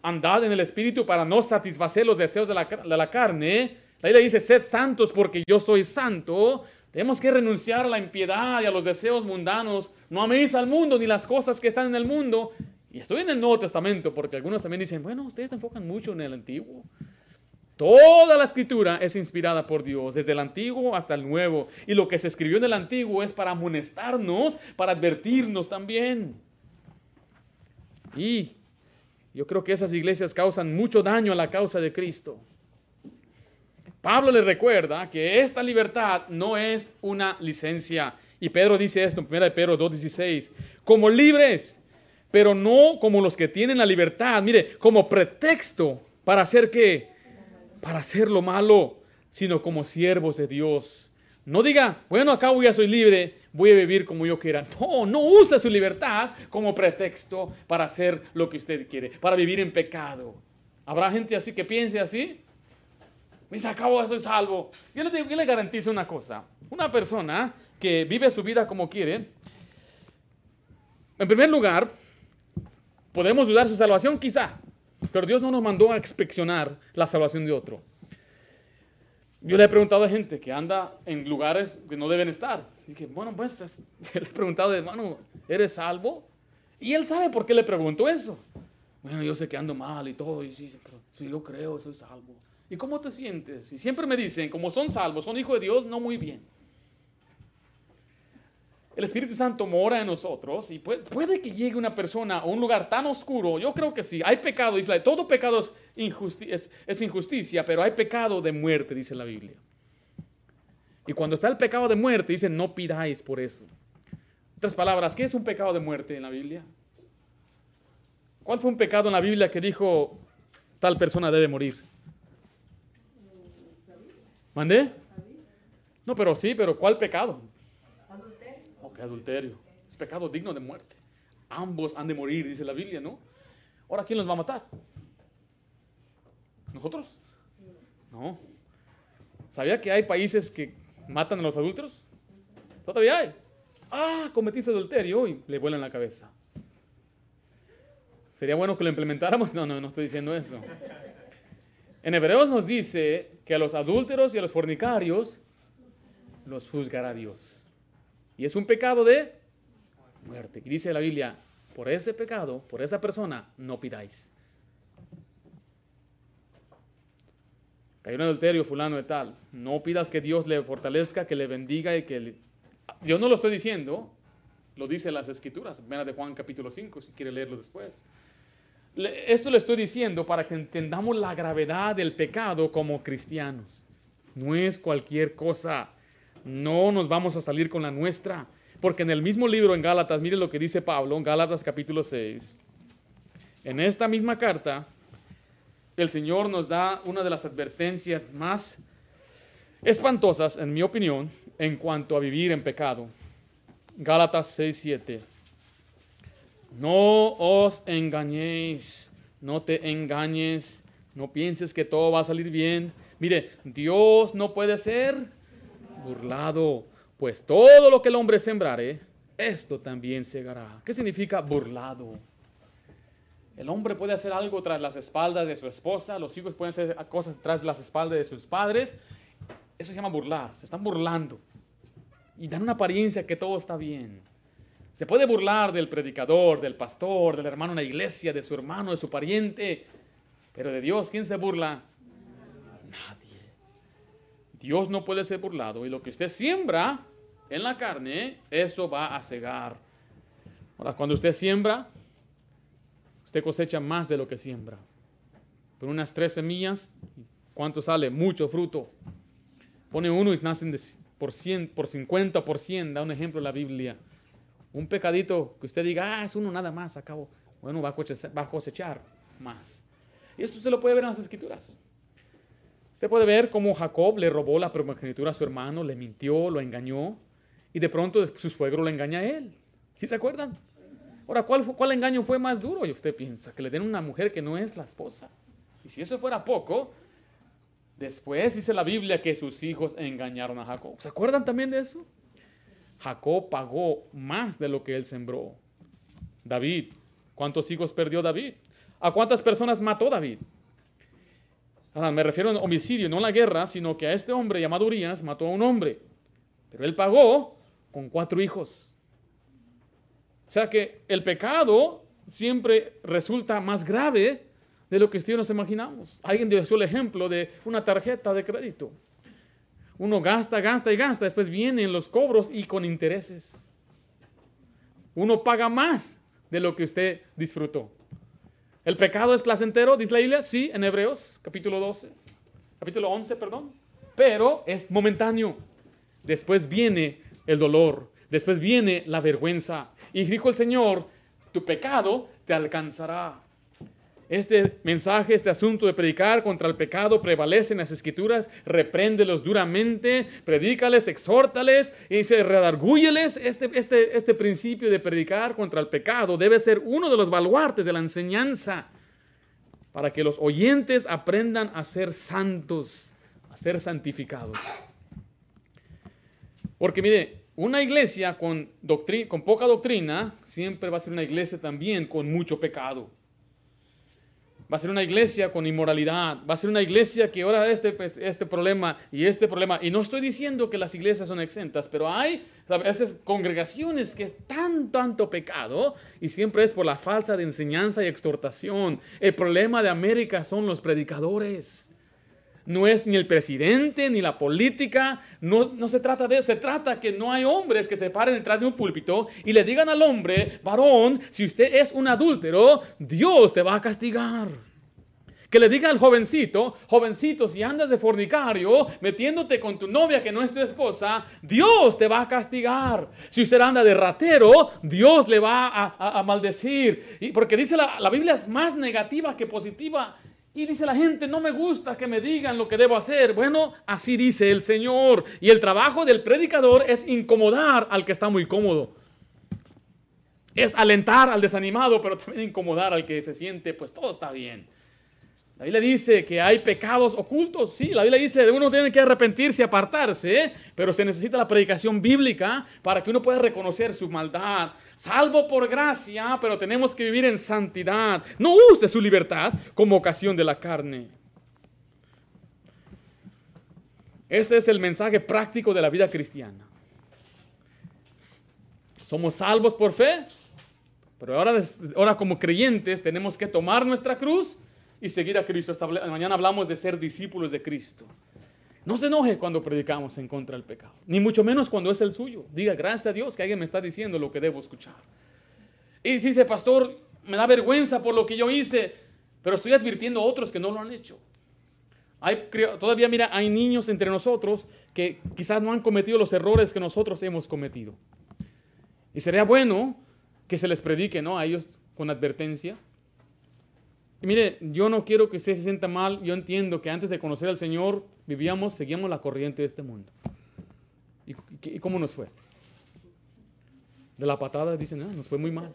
andad en el Espíritu para no satisfacer los deseos de la, carne. Ahí le dice, sed santos porque yo soy santo. Tenemos que renunciar a la impiedad y a los deseos mundanos. No améis al mundo ni las cosas que están en el mundo. Y estoy en el Nuevo Testamento porque algunos también dicen, bueno, ustedes se enfocan mucho en el Antiguo. Toda la escritura es inspirada por Dios, desde el Antiguo hasta el Nuevo. Y lo que se escribió en el Antiguo es para amonestarnos, para advertirnos también. Y yo creo que esas iglesias causan mucho daño a la causa de Cristo. Pablo le recuerda que esta libertad no es una licencia. Y Pedro dice esto en 1 Pedro 2.16. Como libres, pero no como los que tienen la libertad, mire, como pretexto para hacer qué, para hacer lo malo, sino como siervos de Dios. No diga, bueno, acá ya soy libre, voy a vivir como yo quiera. No, no usa su libertad como pretexto para hacer lo que usted quiere, para vivir en pecado. ¿Habrá gente así que piense así? Me acabo, soy salvo. Yo le, digo, yo le garantizo una cosa. Una persona que vive su vida como quiere, en primer lugar, Podemos dudar su salvación quizá, pero Dios no nos mandó a inspeccionar la salvación de otro. Yo le he preguntado a gente que anda en lugares que no deben estar. Dije, bueno, pues <laughs> le he preguntado, hermano, ¿eres salvo? Y él sabe por qué le preguntó eso. Bueno, yo sé que ando mal y todo, y sí, pero yo creo, soy salvo. ¿Y cómo te sientes? Y siempre me dicen, como son salvos, son hijos de Dios, no muy bien el Espíritu Santo mora en nosotros y puede, que llegue una persona a un lugar tan oscuro. Yo creo que sí, hay pecado, dice, todo pecado es, es, injusticia, pero hay pecado de muerte, dice la Biblia. Y cuando está el pecado de muerte, dice, no pidáis por eso. Otras palabras, ¿qué es un pecado de muerte en la Biblia? ¿Cuál fue un pecado en la Biblia que dijo tal persona debe morir? ¿Mandé? No, pero sí, pero ¿cuál pecado? que adulterio. Es pecado digno de muerte. Ambos han de morir, dice la Biblia, ¿no? Ahora, ¿quién los va a matar? ¿Nosotros? No. ¿Sabía que hay países que matan a los adúlteros? Todavía hay. Ah, cometiste adulterio y le vuelan la cabeza. Sería bueno que lo implementáramos. No, no, no estoy diciendo eso. En Hebreos nos dice que a los adúlteros y a los fornicarios los juzgará Dios. Y es un pecado de muerte. Y dice la Biblia, por ese pecado, por esa persona, no pidáis. Cayó en adulterio fulano de tal. No pidas que Dios le fortalezca, que le bendiga y que le... Yo no lo estoy diciendo, lo dice las escrituras, apenas de Juan capítulo 5, si quiere leerlo después. Esto lo estoy diciendo para que entendamos la gravedad del pecado como cristianos. No es cualquier cosa. No nos vamos a salir con la nuestra. Porque en el mismo libro, en Gálatas, mire lo que dice Pablo, en Gálatas capítulo 6. En esta misma carta, el Señor nos da una de las advertencias más espantosas, en mi opinión, en cuanto a vivir en pecado. Gálatas 6, 7. No os engañéis, no te engañes, no pienses que todo va a salir bien. Mire, Dios no puede ser burlado, pues todo lo que el hombre sembrare, esto también segará. ¿Qué significa burlado? El hombre puede hacer algo tras las espaldas de su esposa, los hijos pueden hacer cosas tras las espaldas de sus padres. Eso se llama burlar, se están burlando. Y dan una apariencia que todo está bien. Se puede burlar del predicador, del pastor, del hermano en la iglesia, de su hermano, de su pariente. Pero de Dios, ¿quién se burla? Dios no puede ser burlado y lo que usted siembra en la carne, eso va a cegar. Ahora, cuando usted siembra, usted cosecha más de lo que siembra. Por unas tres semillas, ¿cuánto sale? Mucho fruto. Pone uno y nacen por, por 50, por 100, da un ejemplo en la Biblia. Un pecadito que usted diga, ah, es uno nada más, acabo. Bueno, va a cosechar, va a cosechar más. Y esto usted lo puede ver en las escrituras. Usted puede ver cómo Jacob le robó la primogenitura a su hermano, le mintió, lo engañó, y de pronto su suegro le engaña a él. ¿Sí se acuerdan? Ahora, ¿cuál, ¿cuál engaño fue más duro? Y usted piensa, que le den una mujer que no es la esposa. Y si eso fuera poco, después dice la Biblia que sus hijos engañaron a Jacob. ¿Se acuerdan también de eso? Jacob pagó más de lo que él sembró. David, ¿cuántos hijos perdió David? ¿A cuántas personas mató David? Ah, me refiero a homicidio, no a la guerra, sino que a este hombre llamado Urias mató a un hombre. Pero él pagó con cuatro hijos. O sea que el pecado siempre resulta más grave de lo que ustedes nos imaginamos. Alguien dio el ejemplo de una tarjeta de crédito. Uno gasta, gasta y gasta, después vienen los cobros y con intereses. Uno paga más de lo que usted disfrutó. ¿El pecado es placentero? Dice la Biblia, sí, en Hebreos, capítulo 12, capítulo 11, perdón. Pero es momentáneo. Después viene el dolor, después viene la vergüenza. Y dijo el Señor, tu pecado te alcanzará este mensaje, este asunto de predicar contra el pecado prevalece en las escrituras, repréndelos duramente, predícales, exhórtales, y redargúyeles. Este, este, este, principio de predicar contra el pecado debe ser uno de los baluartes de la enseñanza para que los oyentes aprendan a ser santos, a ser santificados. Porque mire, una iglesia con, con poca doctrina siempre va a ser una iglesia también con mucho pecado. Va a ser una iglesia con inmoralidad. Va a ser una iglesia que ahora este, pues, este problema y este problema. Y no estoy diciendo que las iglesias son exentas, pero hay a veces congregaciones que están tan, tanto pecado y siempre es por la falsa de enseñanza y exhortación. El problema de América son los predicadores no es ni el presidente, ni la política, no, se trata de eso, se trata que no hay hombres que se paren detrás de un púlpito y le digan al hombre, varón, si usted es un adúltero, Dios te va a castigar. Que le diga al jovencito, jovencito, si andas de fornicario, metiéndote con tu novia que no es tu esposa, Dios te va a castigar. Si usted anda de ratero, Dios le va a, maldecir. Y porque dice la, la Biblia es más negativa que positiva y dice la gente, no me gusta que me digan lo que debo hacer. Bueno, así dice el Señor. Y el trabajo del predicador es incomodar al que está muy cómodo. Es alentar al desanimado, pero también incomodar al que se siente, pues todo está bien. La Biblia dice que hay pecados ocultos, sí, la Biblia dice que uno tiene que arrepentirse, y apartarse, ¿eh? pero se necesita la predicación bíblica para que uno pueda reconocer su maldad. Salvo por gracia, pero tenemos que vivir en santidad. No use su libertad como ocasión de la carne. Ese es el mensaje práctico de la vida cristiana. Somos salvos por fe, pero ahora, ahora como creyentes tenemos que tomar nuestra cruz y seguir a Cristo. mañana hablamos de ser discípulos de Cristo. No se enoje cuando predicamos en contra del pecado, ni mucho menos cuando es el suyo. Diga, gracias a Dios que alguien me está diciendo lo que debo escuchar. Y si dice, pastor, me da vergüenza por lo que yo hice, pero estoy advirtiendo a otros que no lo han hecho. Hay, todavía, mira, hay niños entre nosotros que quizás no han cometido los errores que nosotros hemos cometido. Y sería bueno que se les predique, ¿no? A ellos con advertencia, mire, yo no quiero que usted se sienta mal, yo entiendo que antes de conocer al Señor vivíamos, seguíamos la corriente de este mundo. ¿Y, cómo nos fue? De la patada dicen, ah, nos fue muy mal.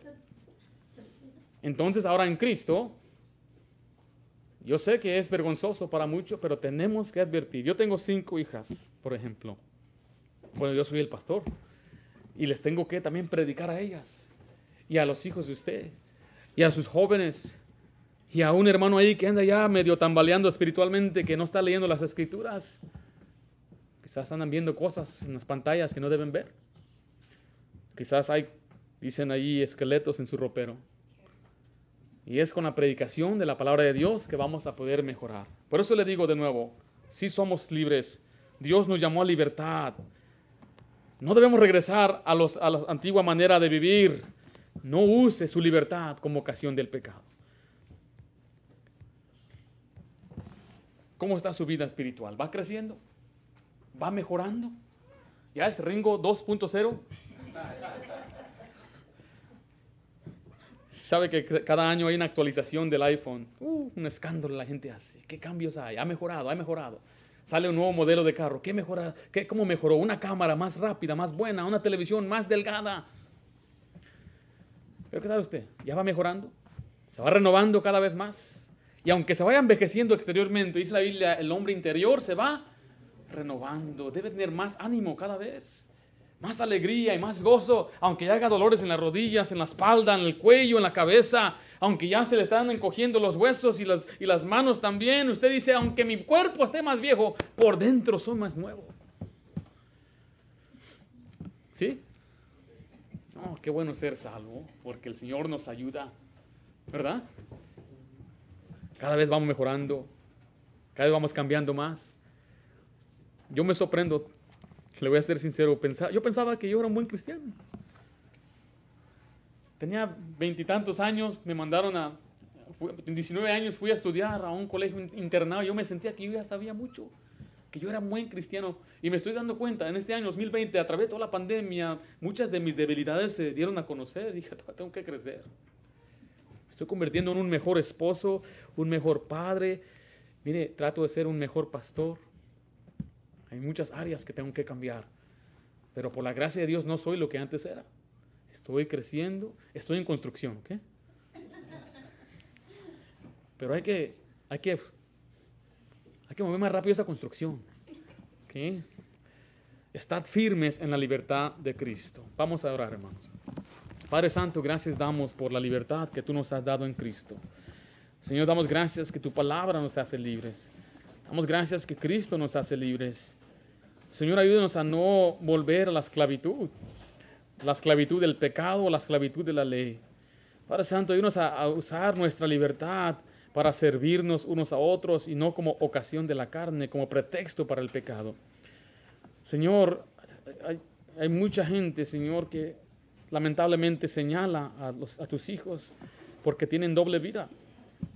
Entonces ahora en Cristo, yo sé que es vergonzoso para muchos, pero tenemos que advertir. Yo tengo cinco hijas, por ejemplo. Bueno, yo soy el pastor y les tengo que también predicar a ellas y a los hijos de usted y a sus jóvenes y a un hermano ahí que anda ya medio tambaleando espiritualmente, que no está leyendo las escrituras. Quizás andan viendo cosas en las pantallas que no deben ver. Quizás hay, dicen ahí, esqueletos en su ropero. Y es con la predicación de la palabra de Dios que vamos a poder mejorar. Por eso le digo de nuevo, si somos libres, Dios nos llamó a libertad. No debemos regresar a, los, a la antigua manera de vivir. No use su libertad como ocasión del pecado. ¿Cómo está su vida espiritual? ¿Va creciendo? ¿Va mejorando? ¿Ya es Ringo 2.0? Sabe que cada año hay una actualización del iPhone. Uh, un escándalo la gente hace. ¿Qué cambios hay? Ha mejorado, ha mejorado. Sale un nuevo modelo de carro. ¿Qué mejora? ¿Cómo mejoró? Una cámara más rápida, más buena, una televisión más delgada. Pero ¿qué tal usted? ¿Ya va mejorando? ¿Se va renovando cada vez más? Y aunque se vaya envejeciendo exteriormente, dice la Biblia, el hombre interior se va renovando, debe tener más ánimo cada vez, más alegría y más gozo, aunque ya haga dolores en las rodillas, en la espalda, en el cuello, en la cabeza, aunque ya se le están encogiendo los huesos y las, y las manos también. Usted dice, aunque mi cuerpo esté más viejo, por dentro soy más nuevo. ¿Sí? oh, qué bueno ser salvo, porque el Señor nos ayuda, ¿verdad? Cada vez vamos mejorando, cada vez vamos cambiando más. Yo me sorprendo, le voy a ser sincero, pensaba, yo pensaba que yo era un buen cristiano. Tenía veintitantos años, me mandaron a, en 19 años fui a estudiar a un colegio internado, yo me sentía que yo ya sabía mucho, que yo era un buen cristiano. Y me estoy dando cuenta, en este año 2020, a través de toda la pandemia, muchas de mis debilidades se dieron a conocer. <laughs> Dije, tengo que crecer estoy convirtiendo en un mejor esposo, un mejor padre. Mire, trato de ser un mejor pastor. Hay muchas áreas que tengo que cambiar. Pero por la gracia de Dios no soy lo que antes era. Estoy creciendo, estoy en construcción, ¿ok? Pero hay que, hay que, hay que mover más rápido esa construcción. Estad firmes en la libertad de Cristo. Vamos a orar, hermanos. Padre Santo, gracias damos por la libertad que tú nos has dado en Cristo. Señor, damos gracias que tu palabra nos hace libres. Damos gracias que Cristo nos hace libres. Señor, ayúdenos a no volver a la esclavitud, la esclavitud del pecado, o la esclavitud de la ley. Padre Santo, ayúdanos a, usar nuestra libertad para servirnos unos a otros y no como ocasión de la carne, como pretexto para el pecado. Señor, hay mucha gente, Señor, que lamentablemente señala a, tus hijos porque tienen doble vida.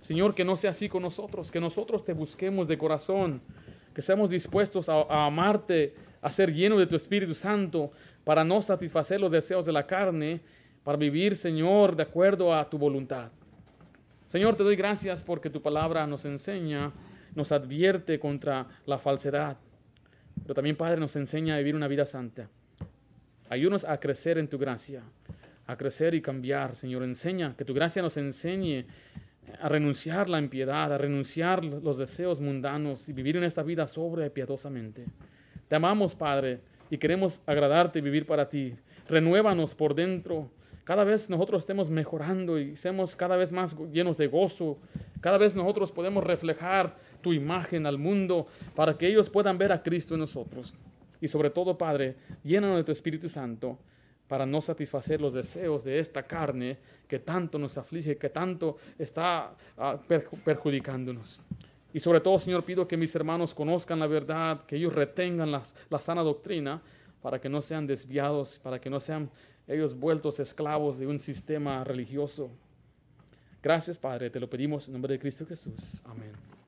Señor, que no sea así con nosotros, que nosotros te busquemos de corazón, que seamos dispuestos a, a, amarte, a ser llenos de tu Espíritu Santo, para no satisfacer los deseos de la carne, para vivir, Señor, de acuerdo a tu voluntad. Señor, te doy gracias porque tu palabra nos enseña, nos advierte contra la falsedad, pero también, Padre, nos enseña a vivir una vida santa. Ayúdanos a crecer en tu gracia, a crecer y cambiar, Señor. Enseña, que tu gracia nos enseñe a renunciar la impiedad, a renunciar los deseos mundanos y vivir en esta vida sobre piadosamente. Te amamos, Padre, y queremos agradarte y vivir para ti. Renuévanos por dentro. Cada vez nosotros estemos mejorando y seamos cada vez más llenos de gozo. Cada vez nosotros podemos reflejar tu imagen al mundo para que ellos puedan ver a Cristo en nosotros. Y sobre todo, Padre, llénanos de tu Espíritu Santo para no satisfacer los deseos de esta carne que tanto nos aflige, que tanto está ah, perjudicándonos. Y sobre todo, Señor, pido que mis hermanos conozcan la verdad, que ellos retengan la sana doctrina, para que no sean desviados, para que no sean ellos vueltos esclavos de un sistema religioso. Gracias, Padre, te lo pedimos en nombre de Cristo Jesús. Amén.